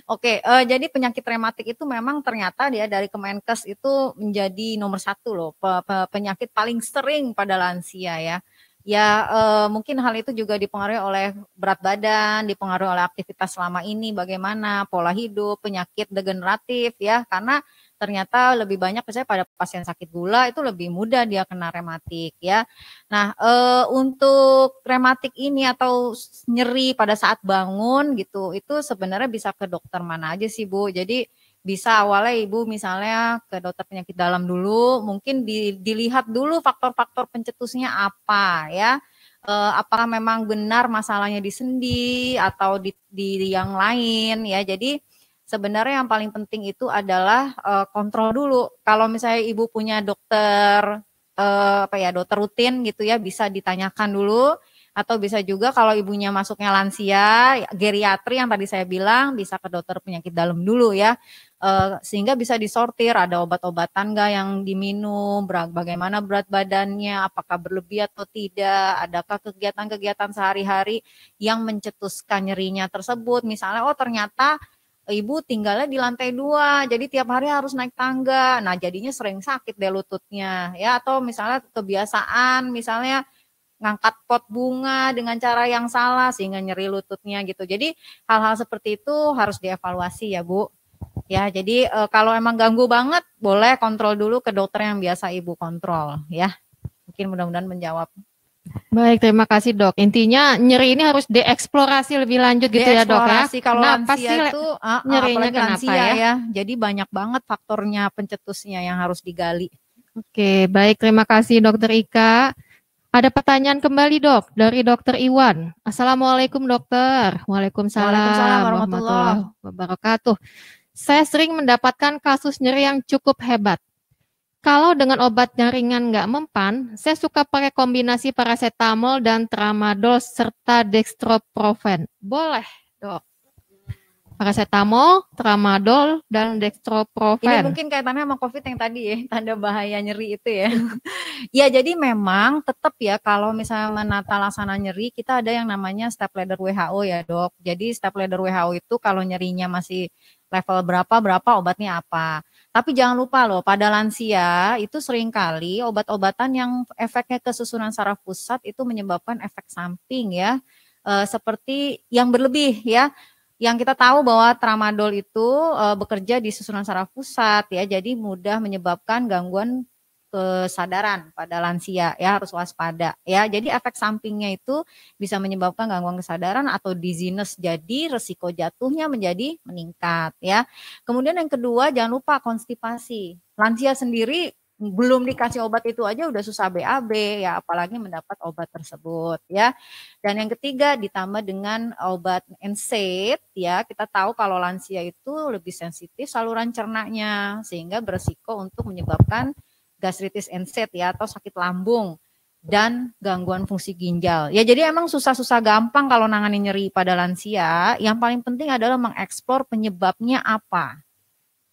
oke uh, jadi penyakit rematik itu memang ternyata dia dari Kemenkes itu menjadi nomor satu loh pe pe penyakit paling sering pada lansia ya ya eh, mungkin hal itu juga dipengaruhi oleh berat badan, dipengaruhi oleh aktivitas selama ini, bagaimana pola hidup, penyakit degeneratif ya, karena ternyata lebih banyak misalnya pada pasien sakit gula itu lebih mudah dia kena rematik ya. Nah e, untuk rematik ini atau nyeri pada saat bangun gitu itu sebenarnya bisa ke dokter mana aja sih bu. Jadi bisa awalnya ibu misalnya ke dokter penyakit dalam dulu, mungkin di, dilihat dulu faktor-faktor pencetusnya apa ya. E, apakah memang benar masalahnya di sendi atau di, di yang lain ya. Jadi sebenarnya yang paling penting itu adalah e, kontrol dulu. Kalau misalnya ibu punya dokter e, apa ya, dokter rutin gitu ya bisa ditanyakan dulu atau bisa juga kalau ibunya masuknya lansia, geriatri yang tadi saya bilang bisa ke dokter penyakit dalam dulu ya. Eh, sehingga bisa disortir ada obat-obatan enggak yang diminum, bagaimana berat badannya, apakah berlebih atau tidak, adakah kegiatan-kegiatan sehari-hari yang mencetuskan nyerinya tersebut. Misalnya oh ternyata ibu tinggalnya di lantai dua, jadi tiap hari harus naik tangga. Nah, jadinya sering sakit deh lututnya, ya atau misalnya kebiasaan, misalnya ngangkat pot bunga dengan cara yang salah sehingga nyeri lututnya gitu. Jadi hal-hal seperti itu harus dievaluasi ya Bu. Ya, jadi e, kalau emang ganggu banget boleh kontrol dulu ke dokter yang biasa Ibu kontrol ya. Mungkin mudah-mudahan menjawab. Baik, terima kasih dok. Intinya nyeri ini harus dieksplorasi lebih lanjut gitu ya dok ya. Kalau nah, eh, kenapa lansia sih itu nyerinya kenapa lansia ya? ya? Jadi banyak banget faktornya pencetusnya yang harus digali. Oke, baik terima kasih dokter Ika. Ada pertanyaan kembali dok dari dokter Iwan. Assalamualaikum dokter. Waalaikumsalam, Waalaikumsalam warahmatullahi wabarakatuh. Saya sering mendapatkan kasus nyeri yang cukup hebat. Kalau dengan obat yang ringan nggak mempan, saya suka pakai kombinasi paracetamol dan tramadol serta dextroprofen. Boleh dok? paracetamol, tramadol, dan dextroprofen. Ini mungkin kaitannya sama COVID yang tadi ya, tanda bahaya nyeri itu ya. ya jadi memang tetap ya kalau misalnya menata laksana nyeri, kita ada yang namanya step ladder WHO ya dok. Jadi step ladder WHO itu kalau nyerinya masih level berapa, berapa obatnya apa. Tapi jangan lupa loh, pada lansia itu seringkali obat-obatan yang efeknya ke susunan saraf pusat itu menyebabkan efek samping ya. E, seperti yang berlebih ya yang kita tahu bahwa tramadol itu e, bekerja di susunan saraf pusat ya, jadi mudah menyebabkan gangguan kesadaran pada lansia ya harus waspada ya. Jadi efek sampingnya itu bisa menyebabkan gangguan kesadaran atau dizziness. Jadi resiko jatuhnya menjadi meningkat ya. Kemudian yang kedua jangan lupa konstipasi. Lansia sendiri belum dikasih obat itu aja udah susah BAB ya apalagi mendapat obat tersebut ya. Dan yang ketiga ditambah dengan obat NSAID ya kita tahu kalau lansia itu lebih sensitif saluran cernanya sehingga beresiko untuk menyebabkan gastritis NSAID ya atau sakit lambung dan gangguan fungsi ginjal. Ya jadi emang susah-susah gampang kalau nangani nyeri pada lansia. Yang paling penting adalah mengeksplor penyebabnya apa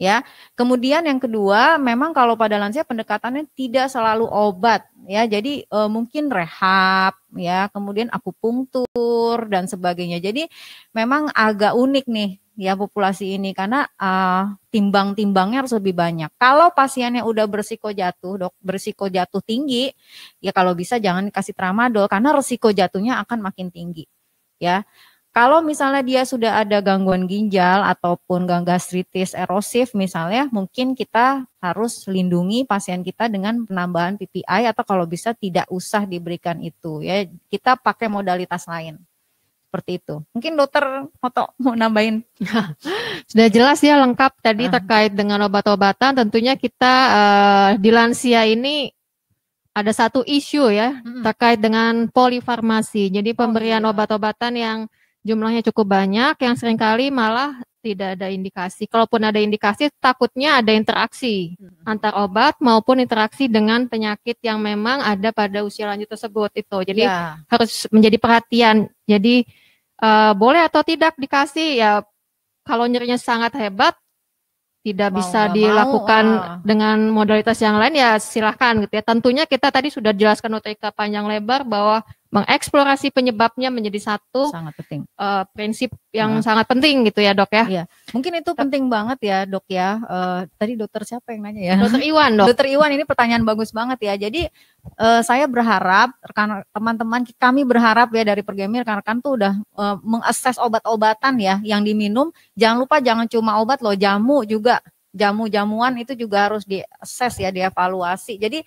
ya. Kemudian yang kedua, memang kalau pada lansia pendekatannya tidak selalu obat ya. Jadi e, mungkin rehab ya, kemudian akupunktur dan sebagainya. Jadi memang agak unik nih ya populasi ini karena uh, timbang-timbangnya harus lebih banyak. Kalau pasiennya udah bersiko jatuh, dok, bersiko jatuh tinggi, ya kalau bisa jangan kasih tramadol karena resiko jatuhnya akan makin tinggi. Ya, kalau misalnya dia sudah ada gangguan ginjal ataupun gastritis erosif misalnya, mungkin kita harus lindungi pasien kita dengan penambahan PPI atau kalau bisa tidak usah diberikan itu ya. Kita pakai modalitas lain. Seperti itu. Mungkin dokter Moto mau nambahin. Sudah jelas ya lengkap tadi ah. terkait dengan obat-obatan. Tentunya kita uh, di lansia ini ada satu isu ya terkait dengan polifarmasi. Jadi oh, pemberian iya. obat-obatan yang jumlahnya cukup banyak yang seringkali malah tidak ada indikasi. Kalaupun ada indikasi, takutnya ada interaksi hmm. antar obat maupun interaksi dengan penyakit yang memang ada pada usia lanjut tersebut itu. Jadi ya. harus menjadi perhatian. Jadi uh, boleh atau tidak dikasih ya kalau nyerinya sangat hebat tidak mau bisa dilakukan mau, ah. dengan modalitas yang lain ya silahkan gitu ya. Tentunya kita tadi sudah jelaskan OTK panjang lebar bahwa mengeksplorasi penyebabnya menjadi satu sangat penting uh, prinsip yang nah. sangat penting gitu ya dok ya. Iya. Mungkin itu penting banget ya dok ya. Uh, tadi dokter siapa yang nanya ya? Dokter Iwan dok. dokter Iwan ini pertanyaan bagus banget ya. Jadi uh, saya berharap rekan teman-teman kami berharap ya dari pergemir rekan-rekan tuh udah uh, mengakses obat-obatan ya yang diminum. Jangan lupa jangan cuma obat loh jamu juga jamu-jamuan itu juga harus di ya, dievaluasi. Jadi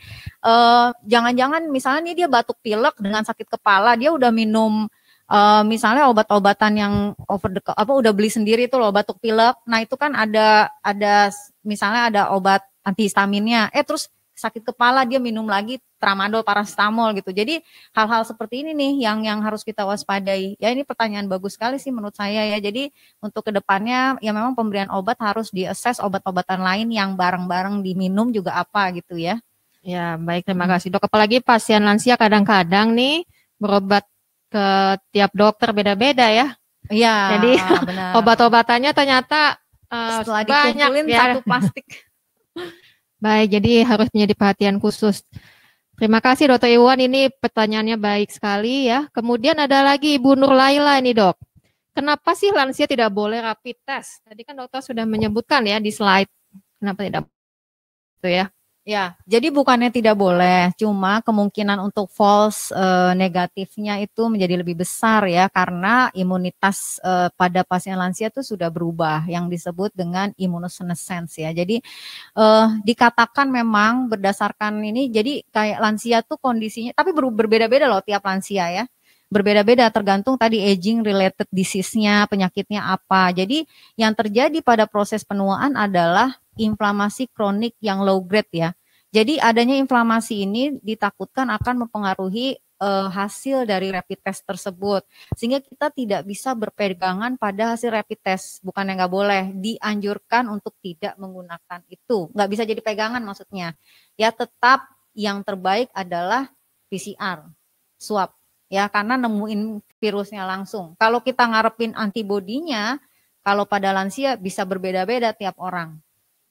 eh, jangan-jangan misalnya nih dia batuk pilek dengan sakit kepala, dia udah minum eh, misalnya obat-obatan yang over the apa udah beli sendiri tuh loh batuk pilek. Nah, itu kan ada ada misalnya ada obat antihistaminnya. Eh terus sakit kepala dia minum lagi tramadol, paracetamol gitu. Jadi hal-hal seperti ini nih yang yang harus kita waspadai. Ya ini pertanyaan bagus sekali sih menurut saya ya. Jadi untuk kedepannya ya memang pemberian obat harus diakses obat-obatan lain yang bareng-bareng diminum juga apa gitu ya. Ya baik terima hmm. kasih dok. Apalagi pasien lansia kadang-kadang nih berobat ke tiap dokter beda-beda ya. Iya. Jadi obat-obatannya ternyata uh, setelah banyak ya. satu plastik. Baik, jadi harus menjadi perhatian khusus. Terima kasih Dokter Iwan, ini pertanyaannya baik sekali ya. Kemudian ada lagi Ibu Nur Laila ini dok. Kenapa sih lansia tidak boleh rapid test? Tadi kan dokter sudah menyebutkan ya di slide. Kenapa tidak? Itu ya. Ya, jadi bukannya tidak boleh, cuma kemungkinan untuk false uh, negatifnya itu menjadi lebih besar ya karena imunitas uh, pada pasien lansia itu sudah berubah yang disebut dengan immunosenescence ya. Jadi uh, dikatakan memang berdasarkan ini jadi kayak lansia tuh kondisinya tapi ber, berbeda-beda loh tiap lansia ya berbeda-beda tergantung tadi aging related disease-nya, penyakitnya apa. Jadi yang terjadi pada proses penuaan adalah inflamasi kronik yang low grade ya. Jadi adanya inflamasi ini ditakutkan akan mempengaruhi uh, hasil dari rapid test tersebut. Sehingga kita tidak bisa berpegangan pada hasil rapid test. Bukan yang nggak boleh, dianjurkan untuk tidak menggunakan itu. Nggak bisa jadi pegangan maksudnya. Ya tetap yang terbaik adalah PCR, swab. Ya karena nemuin virusnya langsung. Kalau kita ngarepin antibodinya, kalau pada lansia bisa berbeda-beda tiap orang.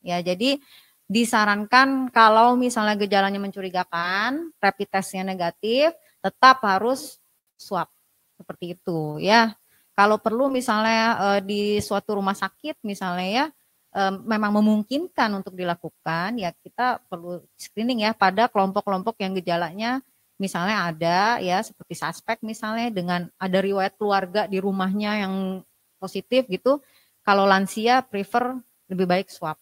Ya, jadi disarankan kalau misalnya gejalanya mencurigakan, rapid testnya negatif, tetap harus swab seperti itu ya. Kalau perlu misalnya eh, di suatu rumah sakit misalnya ya memang memungkinkan untuk dilakukan ya kita perlu screening ya pada kelompok-kelompok yang gejalanya misalnya ada ya seperti suspek misalnya dengan ada riwayat keluarga di rumahnya yang positif gitu. Kalau lansia prefer lebih baik swab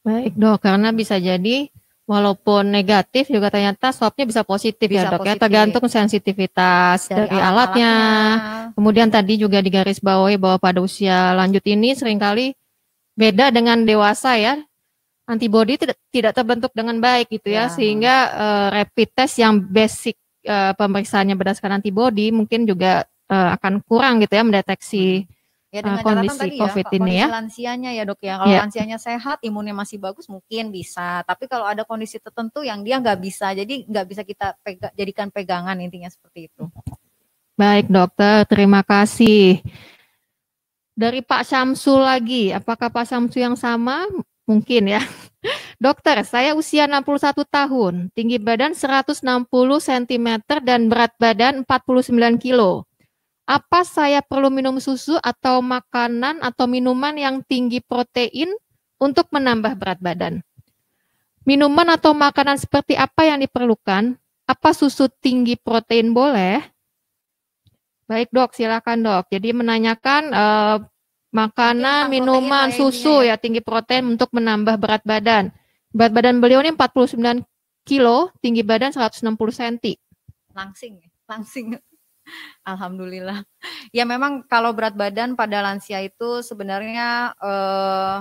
Baik hmm. dok, karena bisa jadi walaupun negatif juga ternyata swabnya bisa positif ya, bisa ya dok positif. ya tergantung sensitivitas dari, dari alat alatnya. Kemudian tadi juga digaris bawahi bahwa pada usia lanjut ini seringkali beda dengan dewasa ya antibodi tidak terbentuk dengan baik gitu ya, ya. sehingga uh, rapid test yang basic uh, pemeriksaannya berdasarkan antibodi mungkin juga uh, akan kurang gitu ya mendeteksi hmm. Ya eh, dengan kondisi tadi ya, COVID ya, ini ya. lansianya ya dok ya. Kalau ya. lansianya sehat, imunnya masih bagus mungkin bisa. Tapi kalau ada kondisi tertentu yang dia nggak bisa, jadi nggak bisa kita pega, jadikan pegangan intinya seperti itu. Baik dokter, terima kasih. Dari Pak Samsu lagi, apakah Pak Samsu yang sama? Mungkin ya. Dokter, saya usia 61 tahun, tinggi badan 160 cm dan berat badan 49 kilo apa saya perlu minum susu atau makanan atau minuman yang tinggi protein untuk menambah berat badan? Minuman atau makanan seperti apa yang diperlukan? Apa susu tinggi protein boleh? Baik dok, silakan dok. Jadi menanyakan uh, makanan, minuman, susu ya. ya. tinggi protein untuk menambah berat badan. Berat badan beliau ini 49 kilo, tinggi badan 160 cm. Langsing, langsing. Alhamdulillah. Ya memang kalau berat badan pada lansia itu sebenarnya eh,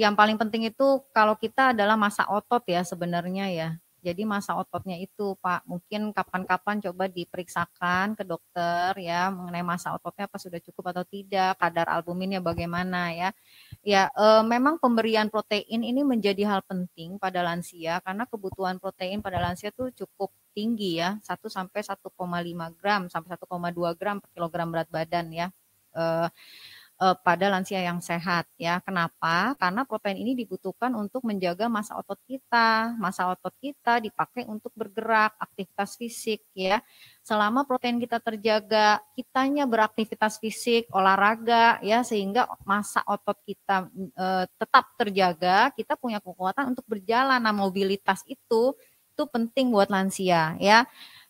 yang paling penting itu kalau kita adalah masa otot ya sebenarnya ya. Jadi masa ototnya itu, Pak, mungkin kapan-kapan coba diperiksakan ke dokter ya mengenai masa ototnya apa sudah cukup atau tidak, kadar albuminnya bagaimana ya. Ya, e, memang pemberian protein ini menjadi hal penting pada lansia karena kebutuhan protein pada lansia itu cukup tinggi ya, 1 sampai 1,5 gram sampai 1,2 gram per kilogram berat badan ya. eh uh, pada lansia yang sehat ya. Kenapa? Karena protein ini dibutuhkan untuk menjaga massa otot kita. Massa otot kita dipakai untuk bergerak, aktivitas fisik ya. Selama protein kita terjaga, kitanya beraktivitas fisik, olahraga ya sehingga massa otot kita eh, tetap terjaga, kita punya kekuatan untuk berjalan. Nah, mobilitas itu itu penting buat lansia ya.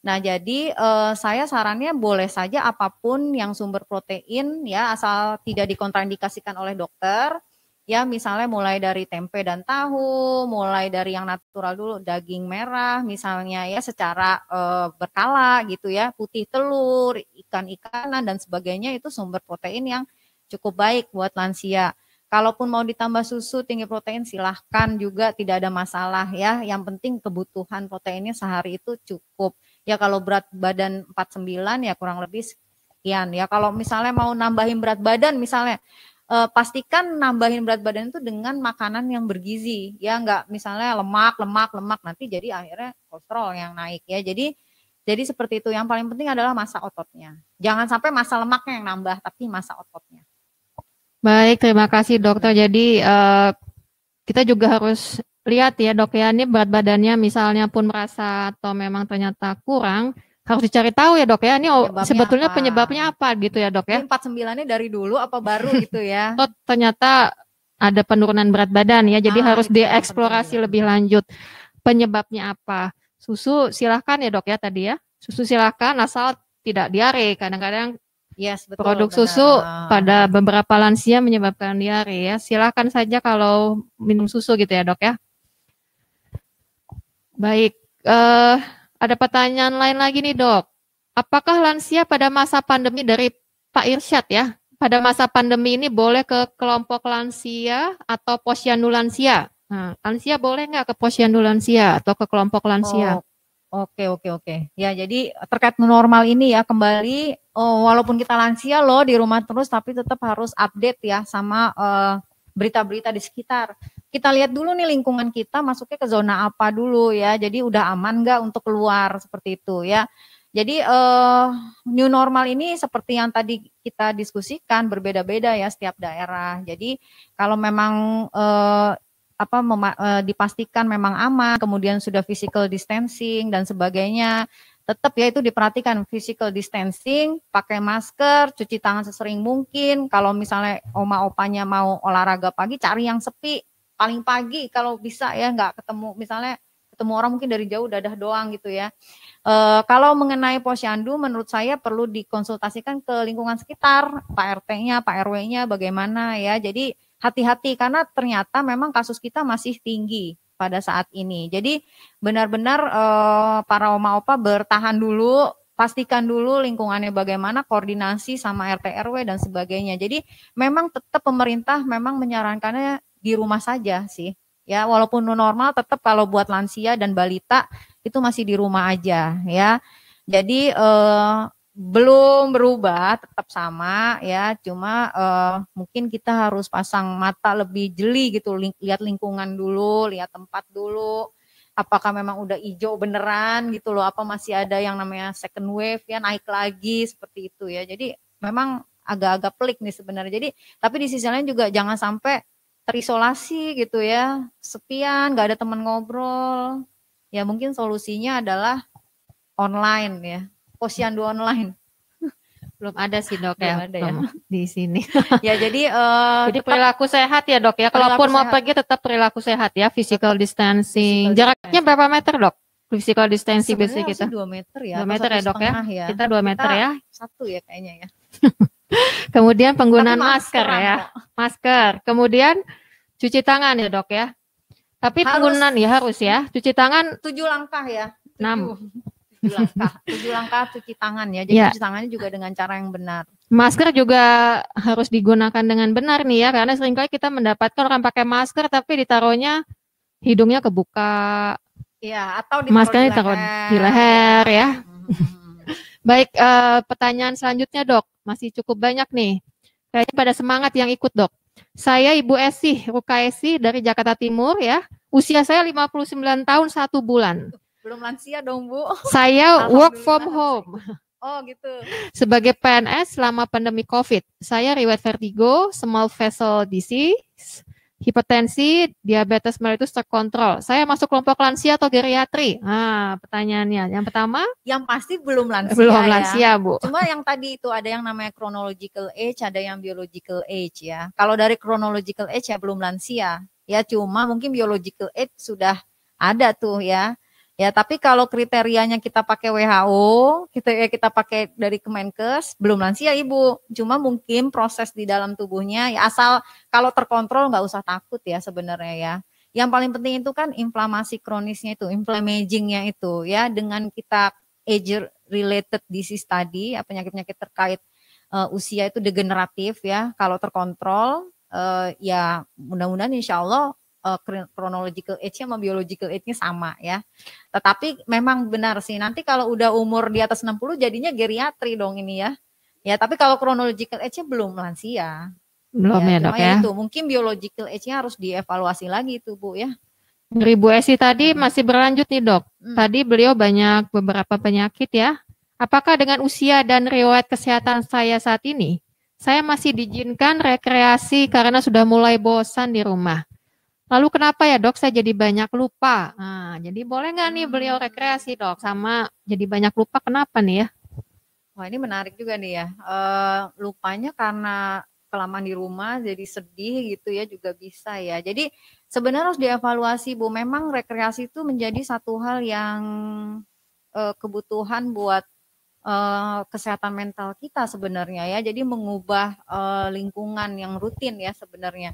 Nah, jadi eh, saya sarannya boleh saja apapun yang sumber protein ya asal tidak dikontraindikasikan oleh dokter. Ya, misalnya mulai dari tempe dan tahu, mulai dari yang natural dulu daging merah misalnya ya secara eh, berkala gitu ya, putih telur, ikan-ikanan dan sebagainya itu sumber protein yang cukup baik buat lansia. Kalaupun mau ditambah susu tinggi protein silahkan juga tidak ada masalah ya. Yang penting kebutuhan proteinnya sehari itu cukup ya kalau berat badan 49 ya kurang lebih sekian. Ya kalau misalnya mau nambahin berat badan misalnya eh, pastikan nambahin berat badan itu dengan makanan yang bergizi ya enggak misalnya lemak lemak lemak nanti jadi akhirnya kolesterol yang naik ya jadi jadi seperti itu yang paling penting adalah masa ototnya jangan sampai masa lemaknya yang nambah tapi masa ototnya baik terima kasih dokter jadi uh, kita juga harus lihat ya dok ya, ini berat badannya misalnya pun merasa atau memang ternyata kurang, harus dicari tahu ya dok ya ini penyebabnya sebetulnya apa? penyebabnya apa gitu ya dok ya empat sembilannya dari dulu apa baru gitu ya Tuh, ternyata ada penurunan berat badan ya jadi ah, harus dieksplorasi lebih lanjut penyebabnya apa susu silahkan ya dok ya tadi ya susu silahkan asal tidak diare kadang-kadang yes, produk benar. susu pada beberapa lansia menyebabkan diare ya silahkan saja kalau minum susu gitu ya dok ya Baik, uh, ada pertanyaan lain lagi nih dok. Apakah lansia pada masa pandemi dari Pak Irsyad ya, pada masa pandemi ini boleh ke kelompok lansia atau posyandu lansia? Nah, lansia boleh nggak ke posyandu lansia atau ke kelompok lansia? Oh. Oke oke oke. Ya jadi terkait normal ini ya kembali oh, walaupun kita lansia loh di rumah terus tapi tetap harus update ya sama eh, berita-berita uh, berita -berita di sekitar kita lihat dulu nih lingkungan kita masuknya ke zona apa dulu ya. Jadi udah aman nggak untuk keluar seperti itu ya. Jadi uh, new normal ini seperti yang tadi kita diskusikan berbeda-beda ya setiap daerah. Jadi kalau memang uh, apa mema- uh, dipastikan memang aman, kemudian sudah physical distancing dan sebagainya, tetap ya itu diperhatikan physical distancing, pakai masker, cuci tangan sesering mungkin. Kalau misalnya oma opanya mau olahraga pagi, cari yang sepi paling pagi kalau bisa ya nggak ketemu misalnya ketemu orang mungkin dari jauh dadah doang gitu ya. E, kalau mengenai posyandu menurut saya perlu dikonsultasikan ke lingkungan sekitar, Pak RT-nya, Pak RW-nya bagaimana ya. Jadi hati-hati karena ternyata memang kasus kita masih tinggi pada saat ini. Jadi benar-benar e, para oma opa bertahan dulu, pastikan dulu lingkungannya bagaimana, koordinasi sama RT RW dan sebagainya. Jadi memang tetap pemerintah memang menyarankannya di rumah saja sih. Ya, walaupun normal tetap kalau buat lansia dan balita itu masih di rumah aja ya. Jadi eh, belum berubah, tetap sama ya. Cuma eh, mungkin kita harus pasang mata lebih jeli gitu, lihat lingkungan dulu, lihat tempat dulu. Apakah memang udah hijau beneran gitu loh? Apa masih ada yang namanya second wave ya naik lagi seperti itu ya. Jadi memang agak-agak pelik nih sebenarnya. Jadi tapi di sisi lain juga jangan sampai terisolasi gitu ya, sepian, nggak ada teman ngobrol. Ya mungkin solusinya adalah online ya, posyandu online. Belum ada sih dok ya. Belum ya, ada ya. di sini. ya jadi uh, jadi perilaku sehat ya dok ya. Kalaupun mau pergi tetap perilaku sehat ya, physical distancing. Physical Jaraknya berapa meter dok? Physical distancing biasanya kita. 2 meter ya. 2 meter ya dok ya. ya. Kita dua meter kita ya. Satu ya kayaknya ya. Kemudian penggunaan masker, ya. Masker. Kemudian cuci tangan ya, Dok ya. Tapi harus, penggunaan ya harus ya. Cuci tangan tujuh langkah ya. Enam, tujuh langkah. tujuh langkah cuci tangan ya. Jadi ya. cuci tangannya juga dengan cara yang benar. Masker juga harus digunakan dengan benar nih ya karena seringkali kita mendapatkan orang pakai masker tapi ditaruhnya hidungnya kebuka. Iya, atau ditaruh maskernya di leher, di leher ya. ya. Hmm. Baik, uh, pertanyaan selanjutnya dok, masih cukup banyak nih. Kayaknya pada semangat yang ikut dok. Saya Ibu Esi, Ruka Esi dari Jakarta Timur ya. Usia saya 59 tahun satu bulan. Belum lansia dong Bu. Saya work from home. Oh gitu. Sebagai PNS selama pandemi COVID, saya riwayat vertigo, small vessel disease, hipertensi, diabetes mellitus terkontrol. Saya masuk kelompok lansia atau geriatri? Ah, pertanyaannya. Yang pertama? Yang pasti belum lansia. Belum ya. lansia, ya. Bu. Cuma yang tadi itu ada yang namanya chronological age, ada yang biological age ya. Kalau dari chronological age ya belum lansia. Ya cuma mungkin biological age sudah ada tuh ya. Ya, tapi kalau kriterianya kita pakai WHO, kita ya kita pakai dari Kemenkes, belum lansia ibu. Cuma mungkin proses di dalam tubuhnya, ya asal kalau terkontrol nggak usah takut ya sebenarnya ya. Yang paling penting itu kan inflamasi kronisnya itu, inflammagingnya itu ya dengan kita age related disease tadi, ya, penyakit-penyakit terkait uh, usia itu degeneratif ya. Kalau terkontrol, uh, ya mudah-mudahan insya Allah uh, chronological age sama biological age-nya sama ya. Tetapi memang benar sih nanti kalau udah umur di atas 60 jadinya geriatri dong ini ya. Ya, tapi kalau chronological age-nya belum lansia. Belum ya, ya dok ya. Itu mungkin biological age-nya harus dievaluasi lagi itu Bu ya. Ribu Esi tadi hmm. masih berlanjut nih dok. Hmm. Tadi beliau banyak beberapa penyakit ya. Apakah dengan usia dan riwayat kesehatan saya saat ini, saya masih diizinkan rekreasi karena sudah mulai bosan di rumah. Lalu kenapa ya dok saya jadi banyak lupa? Nah, jadi boleh nggak nih hmm. beliau rekreasi dok sama jadi banyak lupa kenapa nih ya? Wah ini menarik juga nih ya. Uh, lupanya karena kelamaan di rumah jadi sedih gitu ya juga bisa ya. Jadi sebenarnya harus dievaluasi Bu. Memang rekreasi itu menjadi satu hal yang uh, kebutuhan buat uh, kesehatan mental kita sebenarnya ya. Jadi mengubah uh, lingkungan yang rutin ya sebenarnya.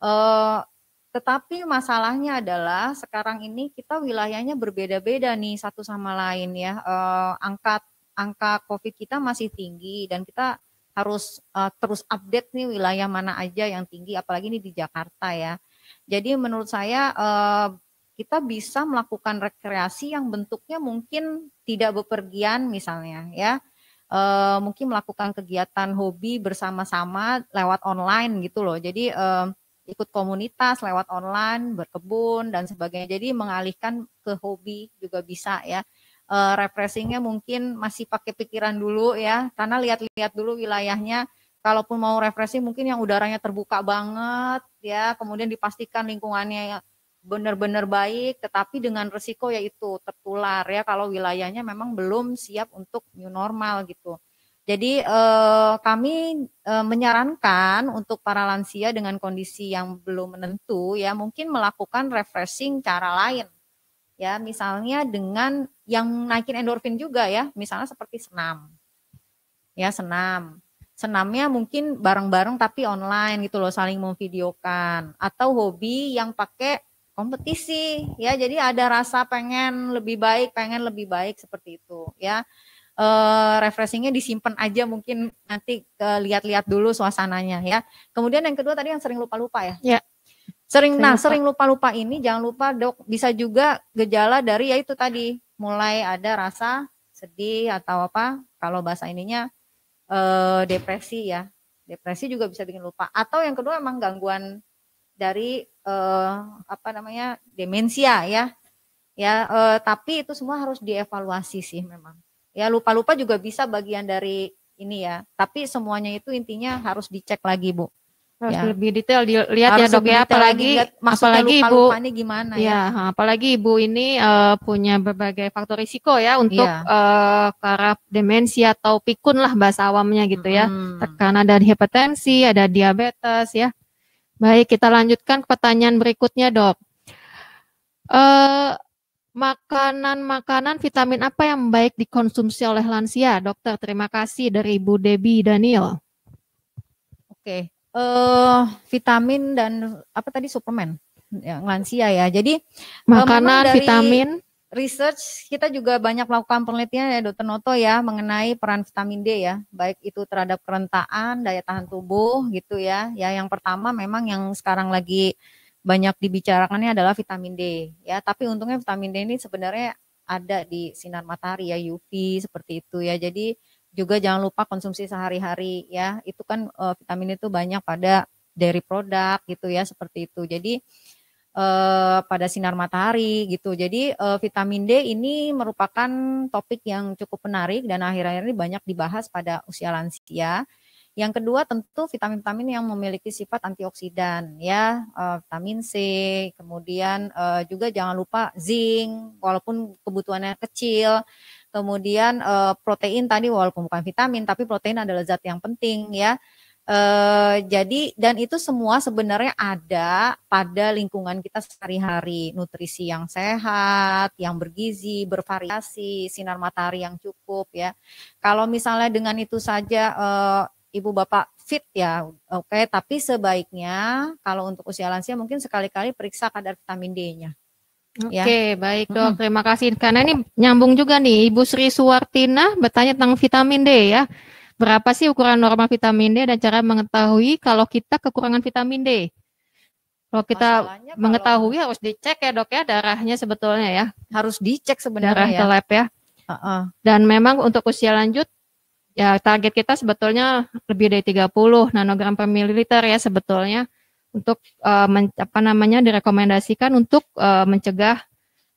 Uh, tetapi masalahnya adalah sekarang ini kita wilayahnya berbeda-beda nih satu sama lain ya. Eh, angka angka COVID kita masih tinggi dan kita harus uh, terus update nih wilayah mana aja yang tinggi, apalagi ini di Jakarta ya. Jadi menurut saya uh, kita bisa melakukan rekreasi yang bentuknya mungkin tidak bepergian misalnya ya. Uh, mungkin melakukan kegiatan hobi bersama-sama lewat online gitu loh. Jadi uh, ikut komunitas lewat online, berkebun dan sebagainya. Jadi mengalihkan ke hobi juga bisa ya. E, refreshingnya mungkin masih pakai pikiran dulu ya, karena lihat-lihat dulu wilayahnya. Kalaupun mau refreshing mungkin yang udaranya terbuka banget ya, kemudian dipastikan lingkungannya ya benar-benar baik, tetapi dengan resiko yaitu tertular ya kalau wilayahnya memang belum siap untuk new normal gitu. Jadi eh, kami eh, menyarankan untuk para lansia dengan kondisi yang belum menentu ya mungkin melakukan refreshing cara lain. Ya, misalnya dengan yang naikin endorfin juga ya, misalnya seperti senam. Ya, senam. Senamnya mungkin bareng-bareng tapi online gitu loh, saling memvideokan atau hobi yang pakai kompetisi ya. Jadi ada rasa pengen lebih baik, pengen lebih baik seperti itu ya. Eh, refreshingnya disimpan aja mungkin nanti ke eh, lihat-lihat dulu suasananya ya. Kemudian yang kedua tadi yang sering lupa-lupa ya. Ya. Sering, nah sering lupa-lupa ini jangan lupa dok bisa juga gejala dari yaitu tadi mulai ada rasa sedih atau apa kalau bahasa ininya eh, depresi ya depresi juga bisa bikin lupa atau yang kedua emang gangguan dari eh, apa namanya demensia ya ya eh, tapi itu semua harus dievaluasi sih memang Ya lupa-lupa juga bisa bagian dari ini ya. Tapi semuanya itu intinya harus dicek lagi, Bu. Harus ya. lebih detail dilihat ya, harus ya dok ya apalagi mas, apalagi ibu ini gimana ya, ya apalagi ibu ini uh, punya berbagai faktor risiko ya untuk ya. Uh, ke arah demensia atau pikun lah bahasa awamnya gitu ya hmm. karena ada hipertensi ada diabetes ya baik kita lanjutkan ke pertanyaan berikutnya dok uh, Makanan-makanan vitamin apa yang baik dikonsumsi oleh lansia, dokter? Terima kasih dari ibu Debi Daniel. Oke, uh, vitamin dan apa tadi suplemen yang lansia ya. Jadi eh, makanan, dari, vitamin, research kita juga banyak melakukan penelitian ya Dokter Noto ya mengenai peran vitamin D ya baik itu terhadap kerentaan daya tahan tubuh gitu ya ya yang pertama memang yang sekarang lagi banyak dibicarakannya adalah vitamin D ya tapi untungnya vitamin D ini sebenarnya ada di sinar matahari ya UV seperti itu ya jadi juga jangan lupa konsumsi sehari-hari ya itu kan e, vitamin itu banyak pada dari produk gitu ya seperti itu jadi e, pada sinar matahari gitu jadi e, vitamin D ini merupakan topik yang cukup menarik dan akhir-akhir ini banyak dibahas pada usia lansia yang kedua tentu vitamin-vitamin yang memiliki sifat antioksidan ya, eh, vitamin C, kemudian eh, juga jangan lupa zinc walaupun kebutuhannya kecil. Kemudian eh, protein tadi walaupun bukan vitamin tapi protein adalah zat yang penting ya. jadi dan itu semua sebenarnya ada pada lingkungan kita sehari-hari, nutrisi yang sehat, yang bergizi, bervariasi, sinar matahari yang cukup ya. Kalau misalnya dengan itu saja ibu bapak fit ya, oke. Okay. Tapi sebaiknya kalau untuk usia lansia mungkin sekali-kali periksa kadar vitamin D-nya. Ya. Oke, okay, ya. baik dok. Terima kasih. Karena ini nyambung juga nih, Ibu Sri Suwartina bertanya tentang vitamin D ya. Berapa sih ukuran normal vitamin D dan cara mengetahui kalau kita kekurangan vitamin D? Kalau kita Masalahnya mengetahui kalau... harus dicek ya dok ya darahnya sebetulnya ya. Harus dicek sebenarnya darah ya. ke lab ya. Uh -uh. Dan memang untuk usia lanjut ya target kita sebetulnya lebih dari 30 nanogram per mililiter ya sebetulnya untuk uh, apa namanya direkomendasikan untuk uh, mencegah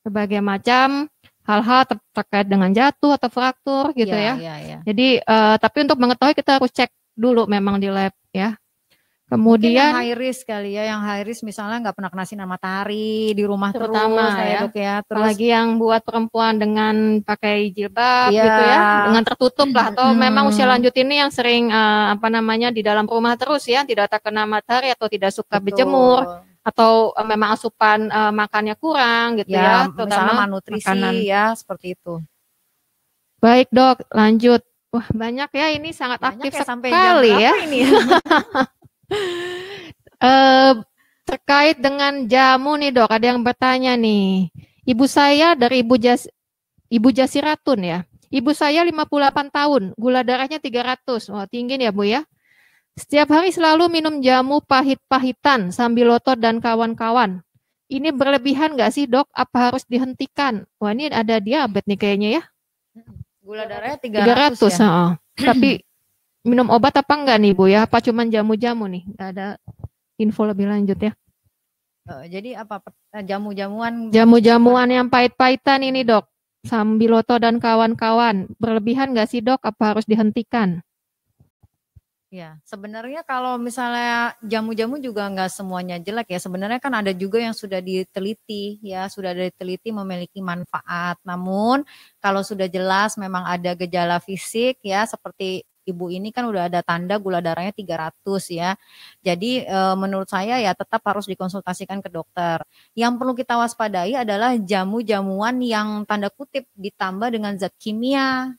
berbagai macam hal-hal ter terkait dengan jatuh atau fraktur gitu ya. ya. ya, ya. Jadi uh, tapi untuk mengetahui kita harus cek dulu memang di lab ya Kemudian yang high risk kali ya, yang high risk misalnya nggak pernah kena sinar matahari di rumah terutama terus, ya, dok gitu ya. Terus, lagi yang buat perempuan dengan pakai jilbab iya. gitu ya, dengan tertutup lah atau hmm. memang usia lanjut ini yang sering uh, apa namanya di dalam rumah terus ya, tidak terkena matahari atau tidak suka Betul. berjemur atau uh, memang asupan uh, makannya kurang gitu ya, ya terutama makanan. ya seperti itu. Baik dok, lanjut. Wah banyak ya ini sangat banyak aktif ya, sekali sampai jam ya. Ini? Ya? uh, terkait dengan jamu nih dok, ada yang bertanya nih. Ibu saya dari Ibu Jas Ibu Jasiratun ya. Ibu saya 58 tahun, gula darahnya 300. Wah, oh, tinggi ya, Bu ya. Setiap hari selalu minum jamu pahit-pahitan sambil lotot dan kawan-kawan. Ini berlebihan nggak sih, Dok? Apa harus dihentikan? Wah, ini ada diabetes nih kayaknya ya. Gula darahnya 300, 300 ya. Oh. Tapi minum obat apa enggak nih Bu ya? Apa cuman jamu-jamu nih? Enggak ada info lebih lanjut ya. Eh, jadi apa eh, jamu-jamuan jamu-jamuan yang pahit-pahitan ini, Dok? Sambiloto dan kawan-kawan, berlebihan nggak sih, Dok? Apa harus dihentikan? Ya, sebenarnya kalau misalnya jamu-jamu juga nggak semuanya jelek ya. Sebenarnya kan ada juga yang sudah diteliti ya, sudah diteliti memiliki manfaat. Namun kalau sudah jelas memang ada gejala fisik ya seperti ibu ini kan udah ada tanda gula darahnya 300 ya. Jadi e, menurut saya ya tetap harus dikonsultasikan ke dokter. Yang perlu kita waspadai adalah jamu-jamuan yang tanda kutip ditambah dengan zat kimia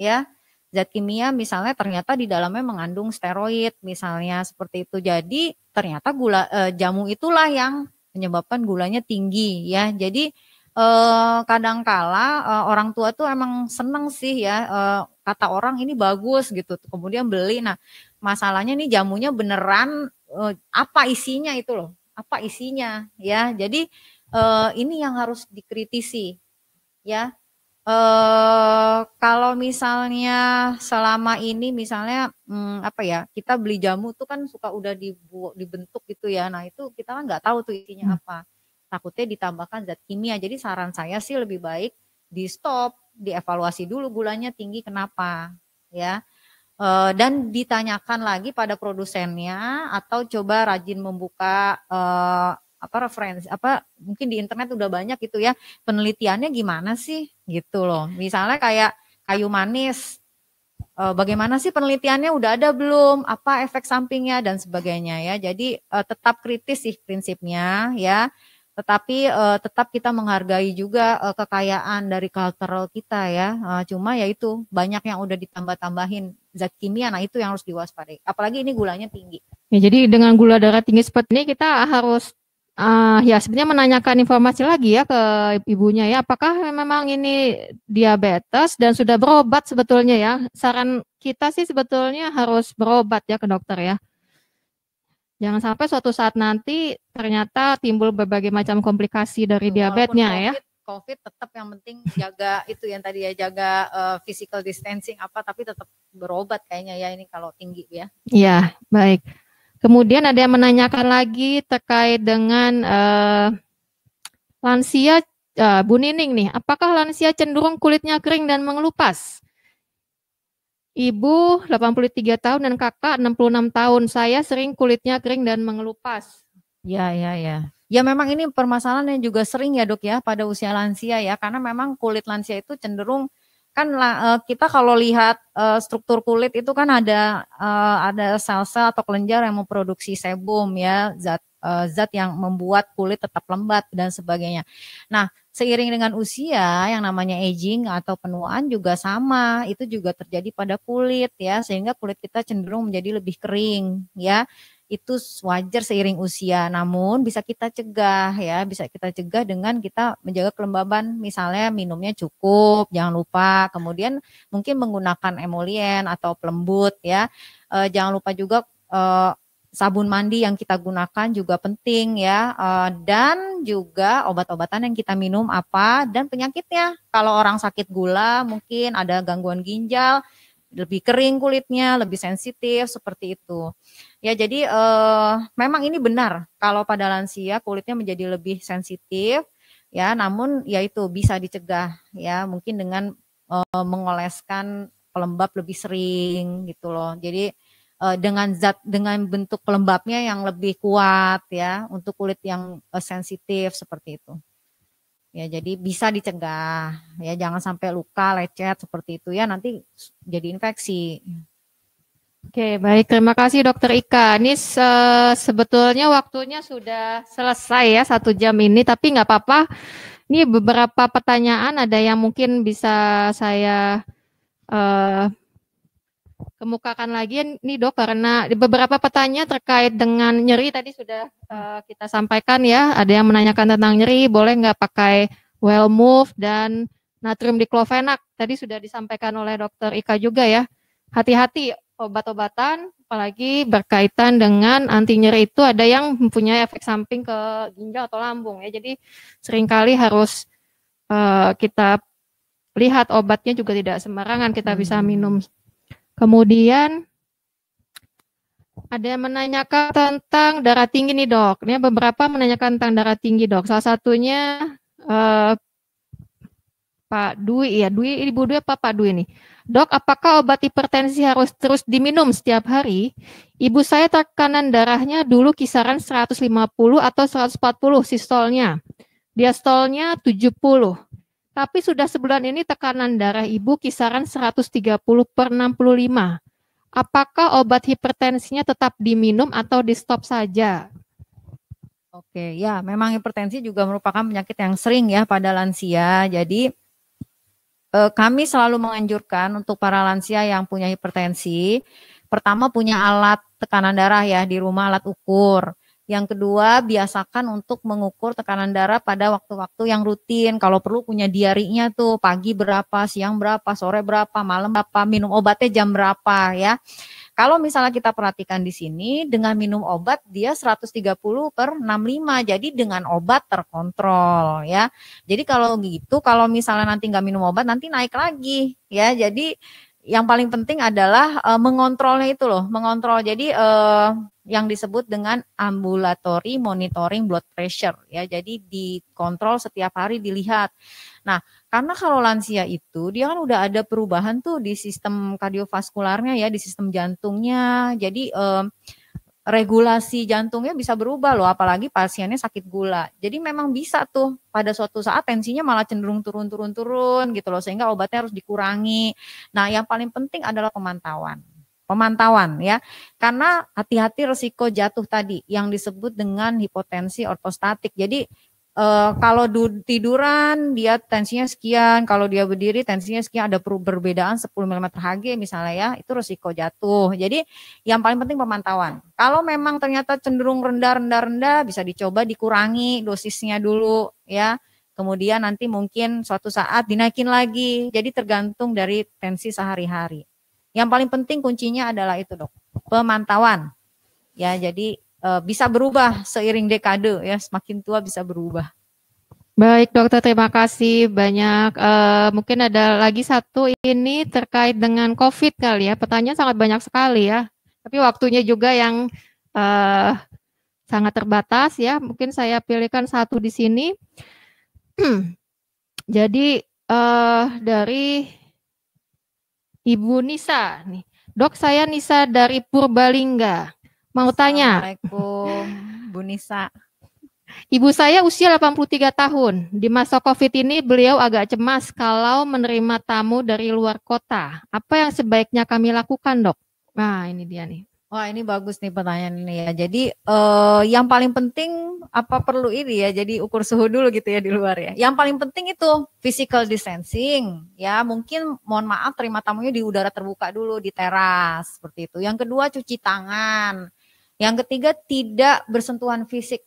ya. Zat kimia misalnya ternyata di dalamnya mengandung steroid misalnya seperti itu. Jadi ternyata gula e, jamu itulah yang menyebabkan gulanya tinggi ya. Jadi eh, kadangkala eh, orang tua tuh emang seneng sih ya eh, kata orang ini bagus gitu. Kemudian beli. Nah masalahnya nih jamunya beneran eh, apa isinya itu loh? Apa isinya ya? Jadi eh, ini yang harus dikritisi ya. Eh, kalau misalnya selama ini misalnya hmm, apa ya kita beli jamu tuh kan suka udah dibentuk gitu ya nah itu kita kan nggak tahu tuh isinya hmm. apa takutnya ditambahkan zat kimia. Jadi saran saya sih lebih baik di stop, dievaluasi dulu gulanya tinggi kenapa, ya. Eh, dan ditanyakan lagi pada produsennya atau coba rajin membuka eh, apa referensi apa mungkin di internet udah banyak gitu ya penelitiannya gimana sih gitu loh. Misalnya kayak kayu manis eh, bagaimana sih penelitiannya udah ada belum, apa efek sampingnya dan sebagainya ya. Jadi tetap kritis sih prinsipnya ya tetapi uh, tetap kita menghargai juga uh, kekayaan dari cultural kita ya. Uh, cuma ya itu banyak yang udah ditambah-tambahin zat kimia, nah itu yang harus diwaspadai. Apalagi ini gulanya tinggi. Ya, jadi dengan gula darah tinggi seperti ini kita harus uh, ya sebenarnya menanyakan informasi lagi ya ke ibunya ya apakah memang ini diabetes dan sudah berobat sebetulnya ya saran kita sih sebetulnya harus berobat ya ke dokter ya Jangan sampai suatu saat nanti ternyata timbul berbagai macam komplikasi dari diabetesnya ya. COVID tetap yang penting jaga itu yang tadi ya jaga uh, physical distancing apa tapi tetap berobat kayaknya ya ini kalau tinggi ya. Iya, baik. Kemudian ada yang menanyakan lagi terkait dengan uh, lansia uh, Bu Nining nih, apakah lansia cenderung kulitnya kering dan mengelupas? Ibu 83 tahun dan kakak 66 tahun. Saya sering kulitnya kering dan mengelupas. Ya, ya, ya. Ya memang ini permasalahan yang juga sering ya dok ya pada usia lansia ya. Karena memang kulit lansia itu cenderung kan eh, kita kalau lihat eh, struktur kulit itu kan ada eh, ada sel-sel atau kelenjar yang memproduksi sebum ya zat zat yang membuat kulit tetap lembab dan sebagainya. Nah, seiring dengan usia yang namanya aging atau penuaan juga sama itu juga terjadi pada kulit ya sehingga kulit kita cenderung menjadi lebih kering ya itu wajar seiring usia namun bisa kita cegah ya bisa kita cegah dengan kita menjaga kelembaban misalnya minumnya cukup jangan lupa kemudian mungkin menggunakan emolien atau pelembut ya e, jangan lupa juga e, sabun mandi yang kita gunakan juga penting ya eh, dan juga obat-obatan yang kita minum apa dan penyakitnya. Kalau orang sakit gula mungkin ada gangguan ginjal, lebih kering kulitnya, lebih sensitif seperti itu. Ya jadi eh, memang ini benar kalau pada lansia kulitnya menjadi lebih sensitif ya namun ya itu bisa dicegah ya mungkin dengan eh, mengoleskan pelembab lebih sering gitu loh. Jadi uh, dengan zat dengan bentuk pelembabnya yang lebih kuat ya untuk kulit yang uh, sensitif seperti itu. Ya, jadi bisa dicegah ya jangan sampai luka, lecet seperti itu ya nanti jadi infeksi. Oke, baik. Terima kasih Dokter Ika. Ini se sebetulnya waktunya sudah selesai ya satu jam ini, tapi nggak apa-apa. Ini beberapa pertanyaan ada yang mungkin bisa saya uh, kemukakan lagi nih dok karena beberapa petanya terkait dengan nyeri tadi sudah uh, kita sampaikan ya ada yang menanyakan tentang nyeri boleh nggak pakai well move dan natrium diklofenak tadi sudah disampaikan oleh dokter Ika juga ya hati-hati obat-obatan apalagi berkaitan dengan anti nyeri itu ada yang mempunyai efek samping ke ginjal atau lambung ya jadi seringkali harus uh, kita lihat obatnya juga tidak sembarangan kita bisa hmm. minum Kemudian ada yang menanyakan tentang darah tinggi nih dok. Ini beberapa menanyakan tentang darah tinggi dok. Salah satunya eh, Pak Dwi ya, Dwi Ibu Dwi apa Pak Dwi nih? Dok, apakah obat hipertensi harus terus diminum setiap hari? Ibu saya tekanan darahnya dulu kisaran 150 atau 140 sistolnya. Diastolnya 70. Tapi sudah sebulan ini tekanan darah ibu kisaran 130 per 65. Apakah obat hipertensinya tetap diminum atau di stop saja? Oke, ya memang hipertensi juga merupakan penyakit yang sering ya pada lansia. Jadi eh, kami selalu menganjurkan untuk para lansia yang punya hipertensi, pertama punya alat tekanan darah ya di rumah alat ukur. Yang kedua, biasakan untuk mengukur tekanan darah pada waktu-waktu yang rutin. Kalau perlu punya diarinya tuh, pagi berapa, siang berapa, sore berapa, malam berapa, minum obatnya jam berapa ya. Kalau misalnya kita perhatikan di sini, dengan minum obat dia 130 per 65, jadi dengan obat terkontrol ya. Jadi kalau gitu, kalau misalnya nanti nggak minum obat, nanti naik lagi ya. Jadi yang paling penting adalah uh, mengontrolnya itu loh, mengontrol. Jadi uh, yang disebut dengan ambulatory monitoring blood pressure ya. Jadi dikontrol setiap hari dilihat. Nah, karena kalau lansia itu dia kan udah ada perubahan tuh di sistem kardiovaskularnya ya, di sistem jantungnya. Jadi uh, regulasi jantungnya bisa berubah loh, apalagi pasiennya sakit gula. Jadi memang bisa tuh pada suatu saat tensinya malah cenderung turun-turun-turun gitu loh, sehingga obatnya harus dikurangi. Nah yang paling penting adalah pemantauan. Pemantauan ya, karena hati-hati resiko jatuh tadi yang disebut dengan hipotensi ortostatik. Jadi Uh, kalau du- tiduran dia tensinya sekian, kalau dia berdiri tensinya sekian, ada perbedaan 10 mm Hg misalnya ya, itu resiko jatuh. Jadi yang paling penting pemantauan. Kalau memang ternyata cenderung rendah-rendah-rendah bisa dicoba dikurangi dosisnya dulu ya. Kemudian nanti mungkin suatu saat dinaikin lagi. Jadi tergantung dari tensi sehari-hari. Yang paling penting kuncinya adalah itu, Dok. Pemantauan. Ya, jadi uh, bisa berubah seiring dekade ya semakin tua bisa berubah. Baik dokter terima kasih banyak. Uh, mungkin ada lagi satu ini terkait dengan COVID kali ya. Pertanyaan sangat banyak sekali ya. Tapi waktunya juga yang uh, sangat terbatas ya. Mungkin saya pilihkan satu di sini. Jadi uh, dari Ibu Nisa nih. Dok saya Nisa dari Purbalingga. Mau tanya. Assalamualaikum, Bu Nisa. Ibu saya usia 83 tahun. Di masa COVID ini beliau agak cemas kalau menerima tamu dari luar kota. Apa yang sebaiknya kami lakukan, Dok? Nah, ini dia nih. Wah ini bagus nih pertanyaan ini ya. Jadi eh, yang paling penting apa perlu ini ya? Jadi ukur suhu dulu gitu ya di luar ya. Yang paling penting itu physical distancing ya. Mungkin mohon maaf terima tamunya di udara terbuka dulu di teras seperti itu. Yang kedua cuci tangan. Yang ketiga tidak bersentuhan fisik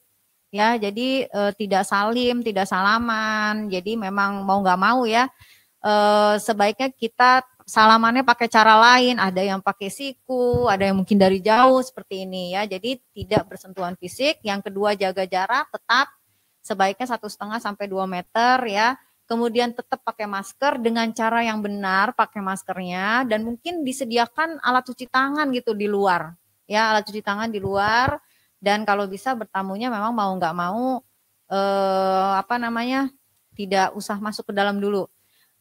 ya jadi e, tidak salim tidak salaman jadi memang mau nggak mau ya e, sebaiknya kita salamannya pakai cara lain ada yang pakai siku ada yang mungkin dari jauh seperti ini ya jadi tidak bersentuhan fisik yang kedua jaga jarak tetap sebaiknya satu setengah sampai dua meter ya kemudian tetap pakai masker dengan cara yang benar pakai maskernya dan mungkin disediakan alat cuci tangan gitu di luar ya alat cuci tangan di luar dan kalau bisa bertamunya memang mau nggak mau eh, apa namanya tidak usah masuk ke dalam dulu.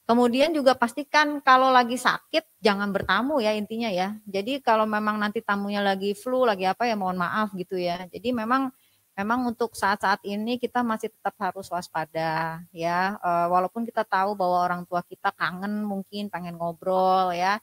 Kemudian juga pastikan kalau lagi sakit jangan bertamu ya intinya ya. Jadi kalau memang nanti tamunya lagi flu lagi apa ya mohon maaf gitu ya. Jadi memang memang untuk saat-saat ini kita masih tetap harus waspada ya eh, walaupun kita tahu bahwa orang tua kita kangen mungkin pengen ngobrol ya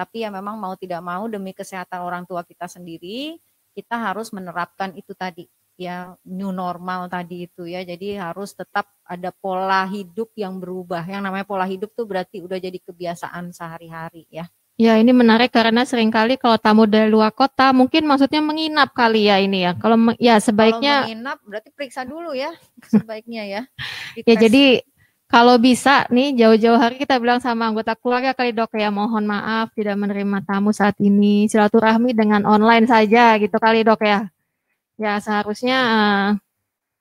tapi ya memang mau tidak mau demi kesehatan orang tua kita sendiri, kita harus menerapkan itu tadi ya new normal tadi itu ya. Jadi harus tetap ada pola hidup yang berubah. Yang namanya pola hidup tuh berarti udah jadi kebiasaan sehari-hari ya. Ya ini menarik karena seringkali kalau tamu dari luar kota mungkin maksudnya menginap kali ya ini ya. Kalau ya sebaiknya kalau menginap berarti periksa dulu ya sebaiknya ya. ya jadi kalau bisa nih jauh-jauh hari kita bilang sama anggota keluarga kali dok ya mohon maaf tidak menerima tamu saat ini silaturahmi dengan online saja gitu kali dok ya. Ya seharusnya eh,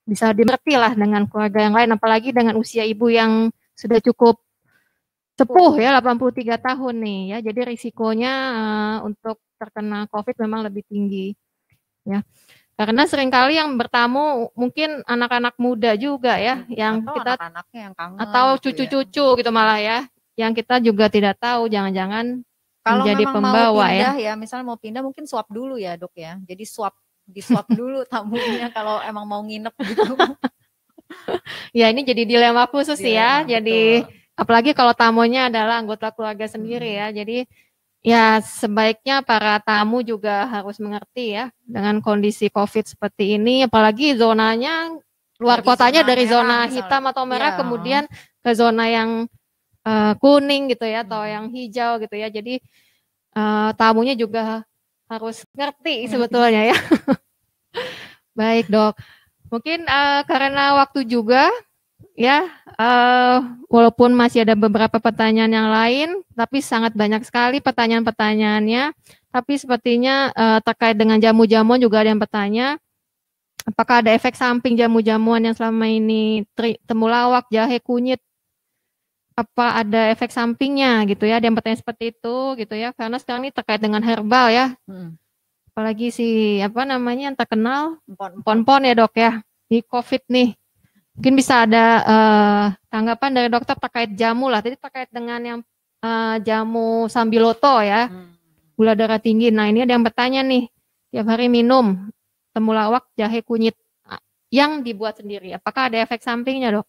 bisa dimengerti lah dengan keluarga yang lain apalagi dengan usia ibu yang sudah cukup sepuh ya 83 tahun nih ya jadi risikonya uh, untuk terkena COVID memang lebih tinggi ya. Karena seringkali yang bertamu mungkin anak-anak muda juga ya, hmm, yang atau kita anak-anaknya yang kangen atau gitu ya. cucu-cucu ya. gitu malah ya, yang kita juga tidak tahu jangan-jangan kalau menjadi pembawa mau ya. pindah, ya. ya, misalnya mau pindah mungkin swap dulu ya dok ya. Jadi swap di swap dulu tamunya kalau emang mau nginep gitu. ya ini jadi dilema khusus dilema, ya. Jadi betul. apalagi kalau tamunya adalah anggota keluarga sendiri hmm. ya. Jadi Ya, sebaiknya para tamu juga harus mengerti ya dengan kondisi COVID seperti ini, apalagi zonanya luar kotanya zona dari merah, ya, zona misalnya. hitam atau merah ya. kemudian ke zona yang uh, kuning gitu ya atau hmm. yang hijau gitu ya. Jadi uh, tamunya juga harus ngerti hmm. sebetulnya ya. Baik, Dok. Mungkin uh, karena waktu juga Ya, uh, walaupun masih ada beberapa pertanyaan yang lain, tapi sangat banyak sekali pertanyaan-pertanyaannya. Tapi sepertinya uh, terkait dengan jamu-jamuan juga ada yang bertanya, apakah ada efek samping jamu-jamuan yang selama ini temulawak, jahe, kunyit, apa ada efek sampingnya gitu ya? Ada yang bertanya seperti itu gitu ya, karena sekarang ini terkait dengan herbal ya. Hmm. Apalagi si apa namanya yang terkenal pon-pon ya dok ya di COVID nih Mungkin bisa ada uh, tanggapan dari dokter terkait jamu lah. Tadi terkait dengan yang uh, jamu sambiloto ya, hmm. gula darah tinggi. Nah ini ada yang bertanya nih, tiap hari minum temulawak, jahe, kunyit ah, yang dibuat sendiri. Apakah ada efek sampingnya dok?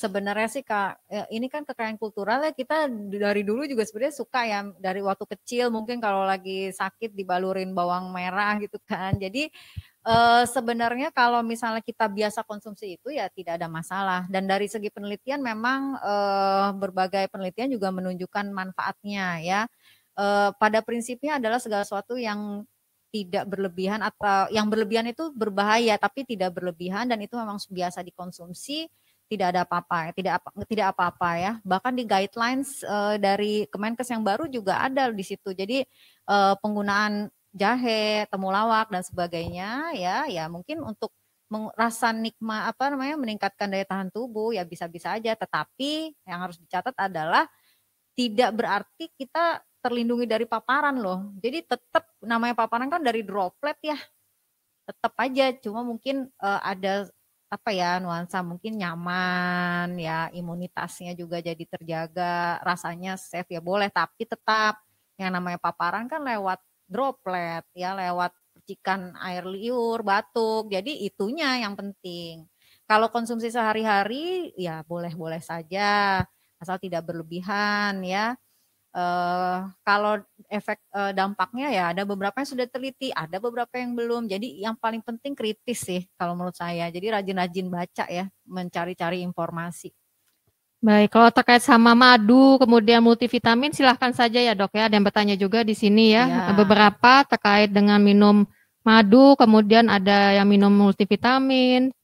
sebenarnya sih kak ya, ini kan kekayaan kulturalnya kita dari dulu juga sebenarnya suka ya dari waktu kecil mungkin kalau lagi sakit dibalurin bawang merah gitu kan jadi Uh, sebenarnya kalau misalnya kita biasa konsumsi itu ya tidak ada masalah dan dari segi penelitian memang uh, berbagai penelitian juga menunjukkan manfaatnya ya uh, pada prinsipnya adalah segala sesuatu yang tidak berlebihan atau yang berlebihan itu berbahaya tapi tidak berlebihan dan itu memang biasa dikonsumsi tidak ada apa-apa, ya, tidak apa, tidak apa-apa ya. Bahkan di guidelines uh, dari Kemenkes yang baru juga ada di situ. Jadi uh, penggunaan jahe, temulawak dan sebagainya ya, ya mungkin untuk merasa nikma apa namanya meningkatkan daya tahan tubuh ya bisa-bisa aja. Tetapi yang harus dicatat adalah tidak berarti kita terlindungi dari paparan loh. Jadi tetap namanya paparan kan dari droplet ya. Tetap aja, cuma mungkin uh, ada apa ya nuansa mungkin nyaman ya imunitasnya juga jadi terjaga rasanya safe ya boleh tapi tetap yang namanya paparan kan lewat droplet ya lewat percikan air liur batuk jadi itunya yang penting kalau konsumsi sehari-hari ya boleh-boleh saja asal tidak berlebihan ya Uh, kalau efek uh, dampaknya ya ada beberapa yang sudah teliti, ada beberapa yang belum. Jadi yang paling penting kritis sih kalau menurut saya. Jadi rajin-rajin baca ya, mencari-cari informasi. Baik, kalau terkait sama madu, kemudian multivitamin, silahkan saja ya dok ya. Ada yang bertanya juga di sini ya. ya. Beberapa terkait dengan minum madu, kemudian ada yang minum multivitamin,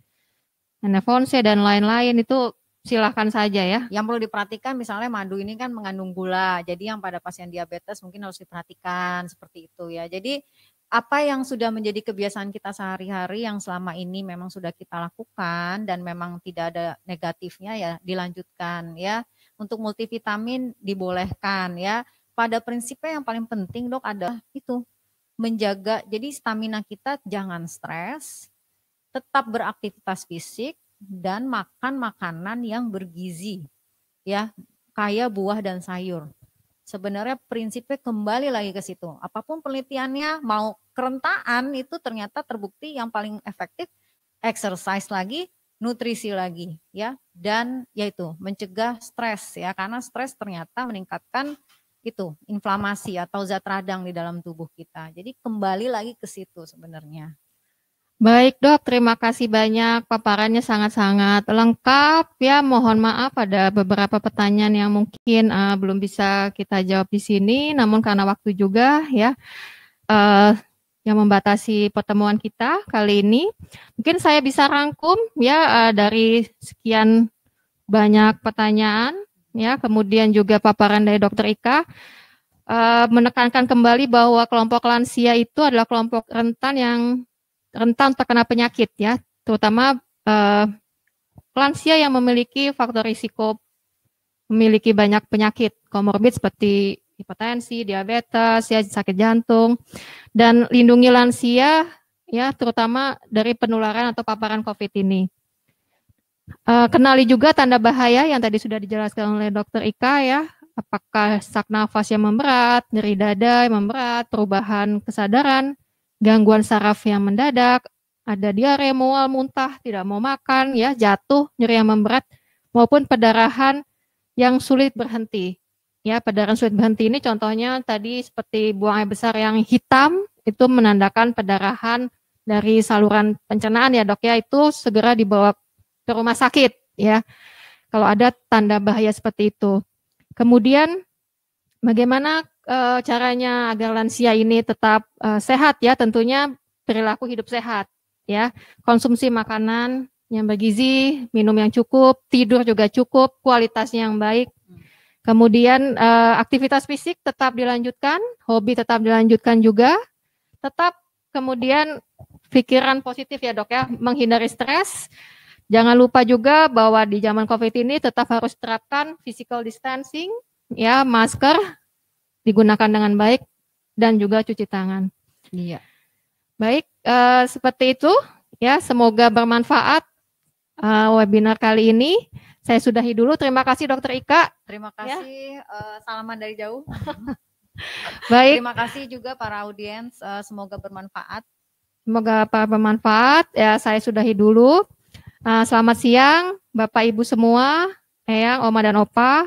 Nefonse dan lain-lain itu silahkan saja ya. Yang perlu diperhatikan misalnya madu ini kan mengandung gula, jadi yang pada pasien diabetes mungkin harus diperhatikan seperti itu ya. Jadi apa yang sudah menjadi kebiasaan kita sehari-hari yang selama ini memang sudah kita lakukan dan memang tidak ada negatifnya ya dilanjutkan ya. Untuk multivitamin dibolehkan ya. Pada prinsipnya yang paling penting dok adalah itu menjaga jadi stamina kita jangan stres, tetap beraktivitas fisik, dan makan makanan yang bergizi ya kaya buah dan sayur sebenarnya prinsipnya kembali lagi ke situ apapun penelitiannya mau kerentaan itu ternyata terbukti yang paling efektif exercise lagi nutrisi lagi ya dan yaitu mencegah stres ya karena stres ternyata meningkatkan itu inflamasi atau zat radang di dalam tubuh kita jadi kembali lagi ke situ sebenarnya Baik dok, terima kasih banyak. Paparannya sangat-sangat lengkap ya. Mohon maaf ada beberapa pertanyaan yang mungkin uh, belum bisa kita jawab di sini, namun karena waktu juga ya uh, yang membatasi pertemuan kita kali ini. Mungkin saya bisa rangkum ya uh, dari sekian banyak pertanyaan ya, kemudian juga paparan dari dokter Ika menekankan kembali bahwa kelompok lansia itu adalah kelompok rentan yang rentan terkena penyakit ya, terutama eh, lansia yang memiliki faktor risiko memiliki banyak penyakit komorbid seperti hipertensi, diabetes, ya sakit jantung dan lindungi lansia ya terutama dari penularan atau paparan COVID ini. Eh, kenali juga tanda bahaya yang tadi sudah dijelaskan oleh Dokter Ika ya, apakah sak nafas yang memberat, nyeri dada yang memberat, perubahan kesadaran, gangguan saraf yang mendadak, ada diare, mual, muntah, tidak mau makan, ya jatuh, nyeri yang memberat, maupun pendarahan yang sulit berhenti. Ya, pendarahan sulit berhenti ini contohnya tadi seperti buang air besar yang hitam itu menandakan pendarahan dari saluran pencernaan ya dok ya itu segera dibawa ke rumah sakit ya kalau ada tanda bahaya seperti itu. Kemudian bagaimana uh, caranya agar lansia ini tetap uh, sehat ya tentunya perilaku hidup sehat ya konsumsi makanan yang bergizi minum yang cukup tidur juga cukup kualitasnya yang baik kemudian uh, aktivitas fisik tetap dilanjutkan hobi tetap dilanjutkan juga tetap kemudian pikiran positif ya dok ya menghindari stres Jangan lupa juga bahwa di zaman COVID ini tetap harus terapkan physical distancing, ya masker, digunakan dengan baik dan juga cuci tangan. Iya. Baik, uh, seperti itu ya. Semoga bermanfaat uh, webinar kali ini. Saya sudahi dulu. Terima kasih Dokter Ika. Terima ya. kasih. Ya. Uh, salaman dari jauh. Baik. Terima kasih juga para audiens. Uh, semoga bermanfaat. Semoga apa bermanfaat. Ya, saya sudahi dulu. selamat siang, Bapak Ibu semua, Eyang, Oma dan Opa.